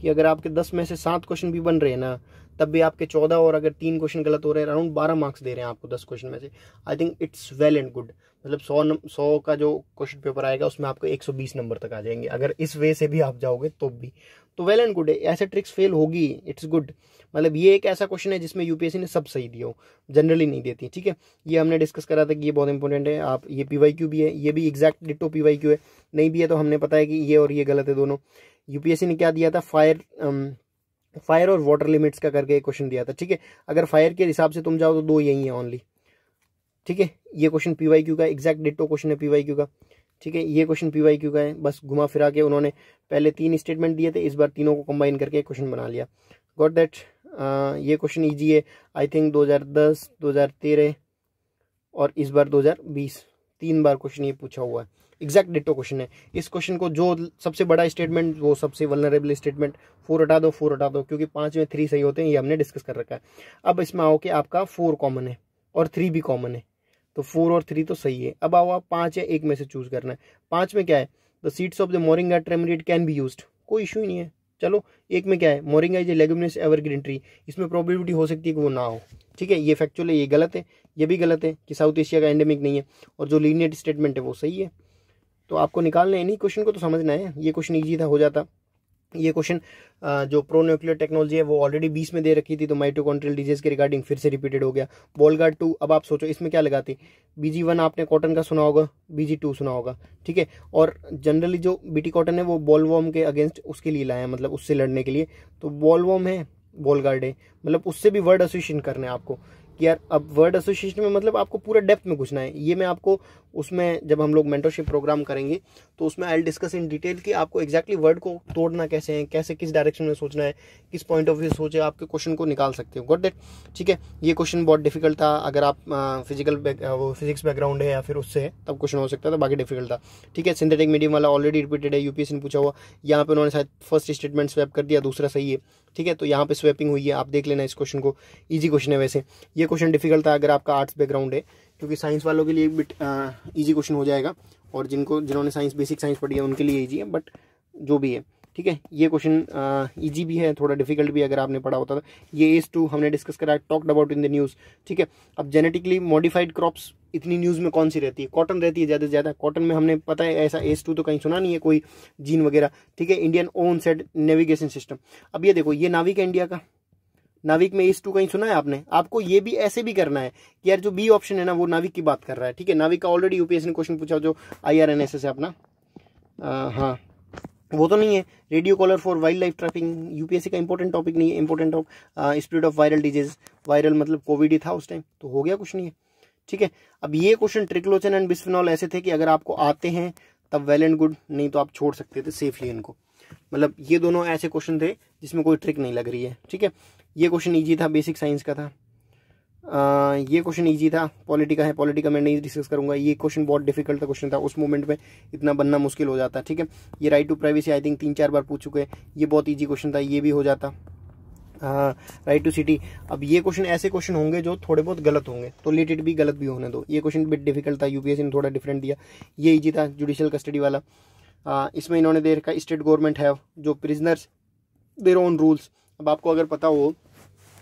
कि अगर आपके दस में से सात क्वेश्चन भी बन रहे हैं ना तब भी आपके चौदह और अगर तीन क्वेश्चन गलत हो रहे हैं अराउंड बारह मार्क्स दे रहे हैं आपको दस क्वेश्चन में से I think it's well and good मतलब सौ सौ का जो क्वेश्चन पेपर आएगा उसमें आपको एक सौ बीस नंबर तक आ जाएंगे अगर इस वे से भी आप जाओगे तो भी तो वेल एंड गुड है ऐसे ट्रिक्स फेल होगी इट्स गुड मतलब ये एक ऐसा क्वेश्चन है जिसमें यूपीएससी ने सब सही दिया हो जनरली नहीं देती ठीक है ये हमने डिस्कस करा था कि ये बहुत इंपॉर्टेंट है आप ये पी वाई क्यू भी है ये भी exact ditto P Y Q है नहीं भी है तो हमने पता है कि ये और ये गलत है दोनों यूपीएससी ने क्या दिया था फायर फायर और वाटर लिमिट्स का करके क्वेश्चन दिया था ठीक है अगर फायर के हिसाब से तुम जाओ तो दो यही है ऑनली ठीक है ये क्वेश्चन पी वाई क्यू का एग्जैक्ट डिटो क्वेश्चन है पी वाई क्यू का ठीक है ये क्वेश्चन पी वाई क्यू का है बस घुमा फिरा के उन्होंने पहले तीन स्टेटमेंट दिए थे इस बार तीनों को कंबाइन करके क्वेश्चन बना लिया गॉट दैट ये क्वेश्चन ईजी है आई थिंक 2010 2013 और इस बार 2020 तीन बार क्वेश्चन ये पूछा हुआ है एग्जैक्ट डिटो क्वेश्चन है इस क्वेश्चन को जो सबसे बड़ा स्टेटमेंट वो सबसे वनरेबल स्टेटमेंट फोर हटा दो फोर हटा दो क्योंकि पांच में थ्री सही होते हैं ये हमने डिस्कस कर रखा है अब इसमें आओ कि आपका फोर कॉमन है और थ्री भी कॉमन है तो फोर और थ्री तो सही है अब आओ आप पाँच या एक में से चूज करना है पाँच में क्या है the seeds of the moringa ट्रेमरेट कैन बी यूज कोई इशू ही नहीं है चलो एक में क्या है moringa is a leguminous evergreen tree इसमें प्रॉबिलिटी हो सकती है कि वो ना हो ठीक है ये फैक्चुअल है ये गलत है ये भी गलत है कि साउथ एशिया का एंडेमिक नहीं है और जो लीनियट स्टेटमेंट है वो सही है तो आपको निकालना है इन्हीं क्वेश्चन को तो समझना है ये क्वेश्चन ईजी था हो जाता ये क्वेश्चन जो प्रो न्यूक्लियर टेक्नोलॉजी है वो ऑलरेडी बीस में दे रखी थी तो माइटोकॉन्ट्रियल डिजीज के रिगार्डिंग फिर से रिपीटेड हो गया बॉलगार्ड टू अब आप सोचो इसमें क्या लगाते बीजी वन आपने कॉटन का सुना होगा बीजी टू सुना होगा ठीक है और जनरली जो बीटी कॉटन है वो बॉलवॉम के अगेंस्ट उसके लिए लाया मतलब उससे लड़ने के लिए तो बॉलवॉम है बॉलगार्ड है मतलब उससे भी वर्ड एसोसिएशन करना है आपको कि यार अब वर्ड एसोसिएशन में मतलब आपको पूरा डेप्थ में घुसना है ये मैं आपको उसमें जब हम लोग मेंटरशिप प्रोग्राम करेंगे तो उसमें आई डिस्कस इन डिटेल कि आपको एग्जैक्टली वर्ड को तोड़ना कैसे है कैसे किस डायरेक्शन में सोचना है किस पॉइंट ऑफ व्यू सोचे आपके क्वेश्चन को निकाल सकते हो गॉट डेट ठीक है ये क्वेश्चन बहुत डिफिकल्ट था अगर आप फिजिकल वो फिजिक्स बैकग्राउंड है या फिर उससे है तब क्वेश्चन हो सकता था बाकी डिफिकल्ट था ठीक है सिंथेटिक मीडियम वाला ऑलरेडी रिपीटेड है यूपीएससी ने पूछा हुआ यहाँ पर उन्होंने शायद फर्स्ट स्टेटमेंट स्वैप कर दिया दूसरा सही है ठीक है तो यहाँ पे स्वैपिंग हुई है आप देख लेना इस क्वेश्चन को ईजी क्वेश्चन है वैसे ये क्वेश्चन डिफिकल्ट था अगर आपका आर्ट्स बैकग्राउंड है क्योंकि साइंस वालों के लिए एक बिट ईजी क्वेश्चन हो जाएगा और जिनको जिन्होंने साइंस बेसिक साइंस पढ़ी है उनके लिए ईजी है बट जो भी है ठीक है ये क्वेश्चन ईजी भी है थोड़ा डिफिकल्ट भी अगर आपने पढ़ा होता था तो। ये एज टू हमने डिस्कस करा talked about in the news ठीक है अब जेनेटिकली मॉडिफाइड क्रॉप्स इतनी न्यूज़ में कौन सी रहती है कॉटन रहती है ज़्यादा से ज़्यादा कॉटन में हमने पता है ऐसा एस टू तो कहीं सुना नहीं है कोई जीन वगैरह ठीक है Indian own set navigation system अब ये देखो ये नाविक है इंडिया का नाविक में इस टू कहीं सुना है आपने आपको ये भी ऐसे भी करना है कि यार जो बी ऑप्शन है ना वो नाविक की बात कर रहा है ठीक है नाविक का ऑलरेडी यूपीएससी ने क्वेश्चन पूछा जो I R N S S है अपना हाँ वो तो नहीं है radio collar for wildlife tracking UPSC का इंपॉर्टेंट टॉपिक नहीं है important of spread of viral disease viral मतलब कोविड ही था उस टाइम तो हो गया कुछ नहीं है ठीक है अब ये क्वेश्चन ट्रिक्लोचन एंड बिस्फिनॉल ऐसे थे कि अगर आपको आते हैं तब वेल एंड गुड नहीं तो आप छोड़ सकते थे सेफली इनको मतलब ये दोनों ऐसे क्वेश्चन थे जिसमें कोई ट्रिक नहीं लग रही है ठीक है ये क्वेश्चन ईजी था बेसिक साइंस का था आ, ये क्वेश्चन ईजी था पॉलिटिका है पॉलिटिका मैं नहीं डिस्कस करूंगा ये क्वेश्चन बहुत डिफिकल्ट था क्वेश्चन था उस मोमेंट में इतना बनना मुश्किल हो जाता ठीक है ये right to privacy I think तीन चार बार पूछ चुके हैं ये बहुत ईजी क्वेश्चन था ये भी हो जाता राइट टू सिटी अब ये क्वेश्चन ऐसे क्वेश्चन होंगे जो थोड़े बहुत गलत होंगे तो रिलेटेड भी गलत भी होने दो ये क्वेश्चन बिट डिफिकल्ट था यूपीएससी ने थोड़ा डिफरेंट दिया ये ईजी था जुडिशियल कस्टडी वाला आ, इसमें इन्होंने दे रखा स्टेट गवर्नमेंट है जो प्रिजनर्स देर ओन रूल्स अब आपको अगर पता हो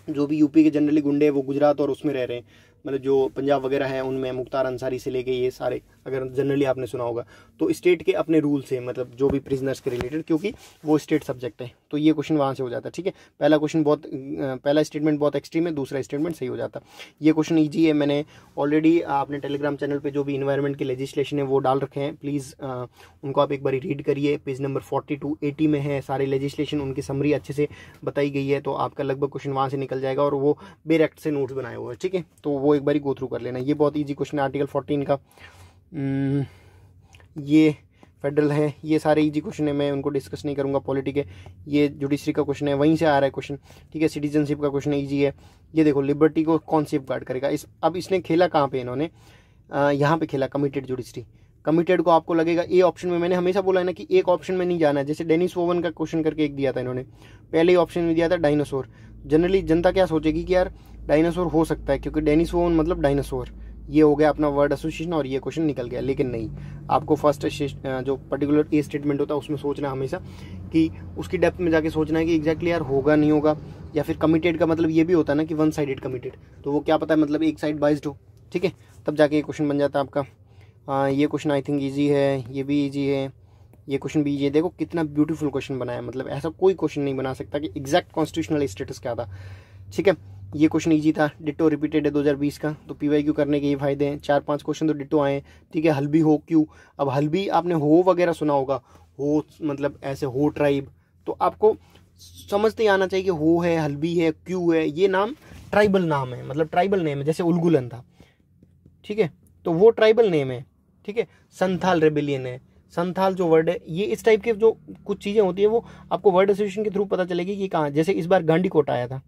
जो भी यूपी के जनरली गुंडे हैं वो गुजरात और उसमें रह रहे हैं मतलब जो पंजाब वगैरह हैं उनमें मुख्तार अंसारी से लेके ये सारे अगर जनरली आपने सुना होगा तो स्टेट के अपने रूल्स हैं मतलब जो भी प्रिजनर्स के रिलेटेड क्योंकि वो स्टेट सब्जेक्ट है तो ये क्वेश्चन वहाँ से हो जाता है ठीक है पहला क्वेश्चन बहुत पहला स्टेटमेंट बहुत एक्सट्रीम है दूसरा स्टेटमेंट सही हो जाता ये क्वेश्चन ईजी है मैंने ऑलरेडी अपने टेलीग्राम चैनल पर जो भी इन्वायरमेंट के लेजिस्लेशन है वो डाल रखे हैं प्लीज़ उनको आप एक बार रीड करिए page number forty two eighty में है सारे लेजिस्लेशन उनकी समरी अच्छे से बताई गई है तो आपका लगभग क्वेश्चन वहाँ से निकल जाएगा और वो बेरेक्ट से नोट्स बनाए हुए हैं ठीक है तो वो एक बार गो थ्रू कर लेना ये बहुत ईजी क्वेश्चन है आर्टिकल फोर्टीन का hmm, ये फेडरल है ये सारे इजी क्वेश्चन है मैं उनको डिस्कस नहीं करूँगा पॉलिटिक है ये जुडिशरी का क्वेश्चन है वहीं से आ रहा है क्वेश्चन ठीक है सिटीजनशिप का क्वेश्चन ईजी है ये देखो लिबर्टी को कौन सेफ गार्ड करेगा इस अब इसने खेला कहाँ पे इन्होंने यहाँ पे खेला कमिटेड जुडिशरी कमिटेड को आपको लगेगा ए ऑप्शन में मैंने हमेशा बोला है ना कि एक ऑप्शन में नहीं जाना है जैसे डेनिस वोवन का क्वेश्चन करके एक दिया था इन्होंने पहले ही ऑप्शन में दिया था डायनासोर जनरली जनता क्या सोचेगी कि यार डायनासोर हो सकता है क्योंकि डेनिसोन मतलब डायनासोर ये हो गया अपना वर्ड एसोसिएशन और ये क्वेश्चन निकल गया लेकिन नहीं आपको फर्स्ट जो पर्टिकुलर ए स्टेटमेंट होता है उसमें सोचना हमेशा कि उसकी डेप्थ में जाके सोचना है कि एग्जैक्टली यार होगा नहीं होगा या फिर कमिटेड का मतलब ये भी होता है ना कि वन साइडेड कमिटेड तो वो क्या पता है मतलब एक साइड बाइज्ड हो ठीक है तब जाके ये क्वेश्चन बन जाता है आपका आ, ये क्वेश्चन आई थिंक ईजी है ये भी ईजी है ये क्वेश्चन भी ये देखो कितना ब्यूटीफुल क्वेश्चन बनाया मतलब ऐसा कोई क्वेश्चन नहीं बना सकता कि एग्जैक्ट कॉन्स्टिट्यूशनल स्टेटस क्या था ठीक है ये क्वेश्चन नहीं जीता डिटो रिपीटेड है 2020 का तो पी करने के ये फायदे हैं चार पांच क्वेश्चन तो डिटो आए हैं ठीक है हल्बी हो क्यू अब हल्बी आपने हो वगैरह सुना होगा हो मतलब ऐसे हो ट्राइब तो आपको समझते ही आना चाहिए कि हो है हल्बी है क्यू है ये नाम ट्राइबल नाम है मतलब ट्राइबल नेम है जैसे उलगुलन था ठीक है तो वो ट्राइबल नेम है ठीक है संथाल रेबिलियन है संथाल जो वर्ड है ये इस टाइप के जो कुछ चीज़ें होती है वो आपको वर्ड एसोसिएशन के थ्रू पता चलेगी कि कहाँ जैसे इस बार गांडी कोट आया था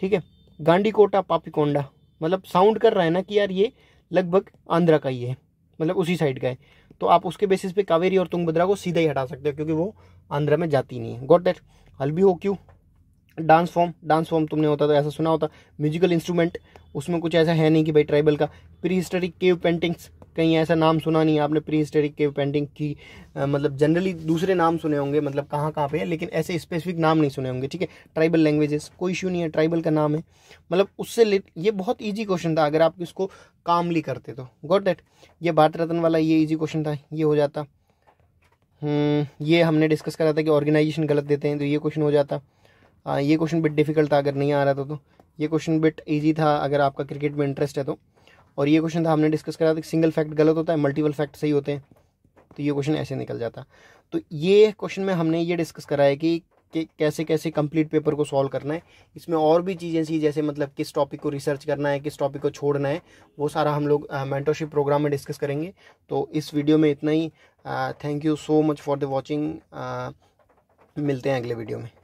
ठीक है गांडी कोटा पापीकोंडा मतलब साउंड कर रहा है ना कि यार ये लगभग आंध्रा का ही है मतलब उसी साइड का है तो आप उसके बेसिस पे कावेरी और तुंगभद्रा को सीधा ही हटा सकते हो क्योंकि वो आंध्रा में जाती नहीं है गॉट हल भी हो क्यू डांस फॉर्म डांस फॉर्म तुमने होता तो ऐसा सुना होता म्यूजिकल इंस्ट्रूमेंट उसमें कुछ ऐसा है नहीं कि भाई ट्राइबल का प्री हिस्टोरिक केव पेंटिंग्स कहीं ऐसा नाम सुना नहीं आपने प्री हिस्टोरिक केव पेंटिंग की आ, मतलब जनरली दूसरे नाम सुने होंगे मतलब कहाँ कहाँ पे है लेकिन ऐसे स्पेसिफिक नाम नहीं सुने होंगे ठीक है ट्राइबल लैंग्वेजेस कोई इशू नहीं है ट्राइबल का नाम है मतलब उससे ये बहुत ईजी क्वेश्चन था अगर आप इसको कामली करते तो गॉट डेट ये भारत रत्न वाला ये ईजी क्वेश्चन था ये हो जाता हम्म, ये हमने डिस्कस करा था कि ऑर्गेनाइजेशन गलत देते हैं तो ये क्वेश्चन हो जाता आ, ये क्वेश्चन बिट डिफिकल्ट था अगर नहीं आ रहा था तो ये क्वेश्चन बिट ईजी था अगर आपका क्रिकेट में इंटरेस्ट है तो और ये क्वेश्चन था हमने डिस्कस करा था कि सिंगल फैक्ट गलत होता है मल्टीपल फैक्ट सही होते हैं तो ये क्वेश्चन ऐसे निकल जाता तो ये क्वेश्चन में हमने ये डिस्कस करा है कि कि कैसे कैसे कंप्लीट पेपर को सॉल्व करना है इसमें और भी चीज़ें सी जैसे मतलब किस टॉपिक को रिसर्च करना है किस टॉपिक को छोड़ना है वो सारा हम लोग मेंटरशिप प्रोग्राम में डिस्कस करेंगे तो इस वीडियो में इतना ही thank you so much for the watching मिलते हैं अगले वीडियो में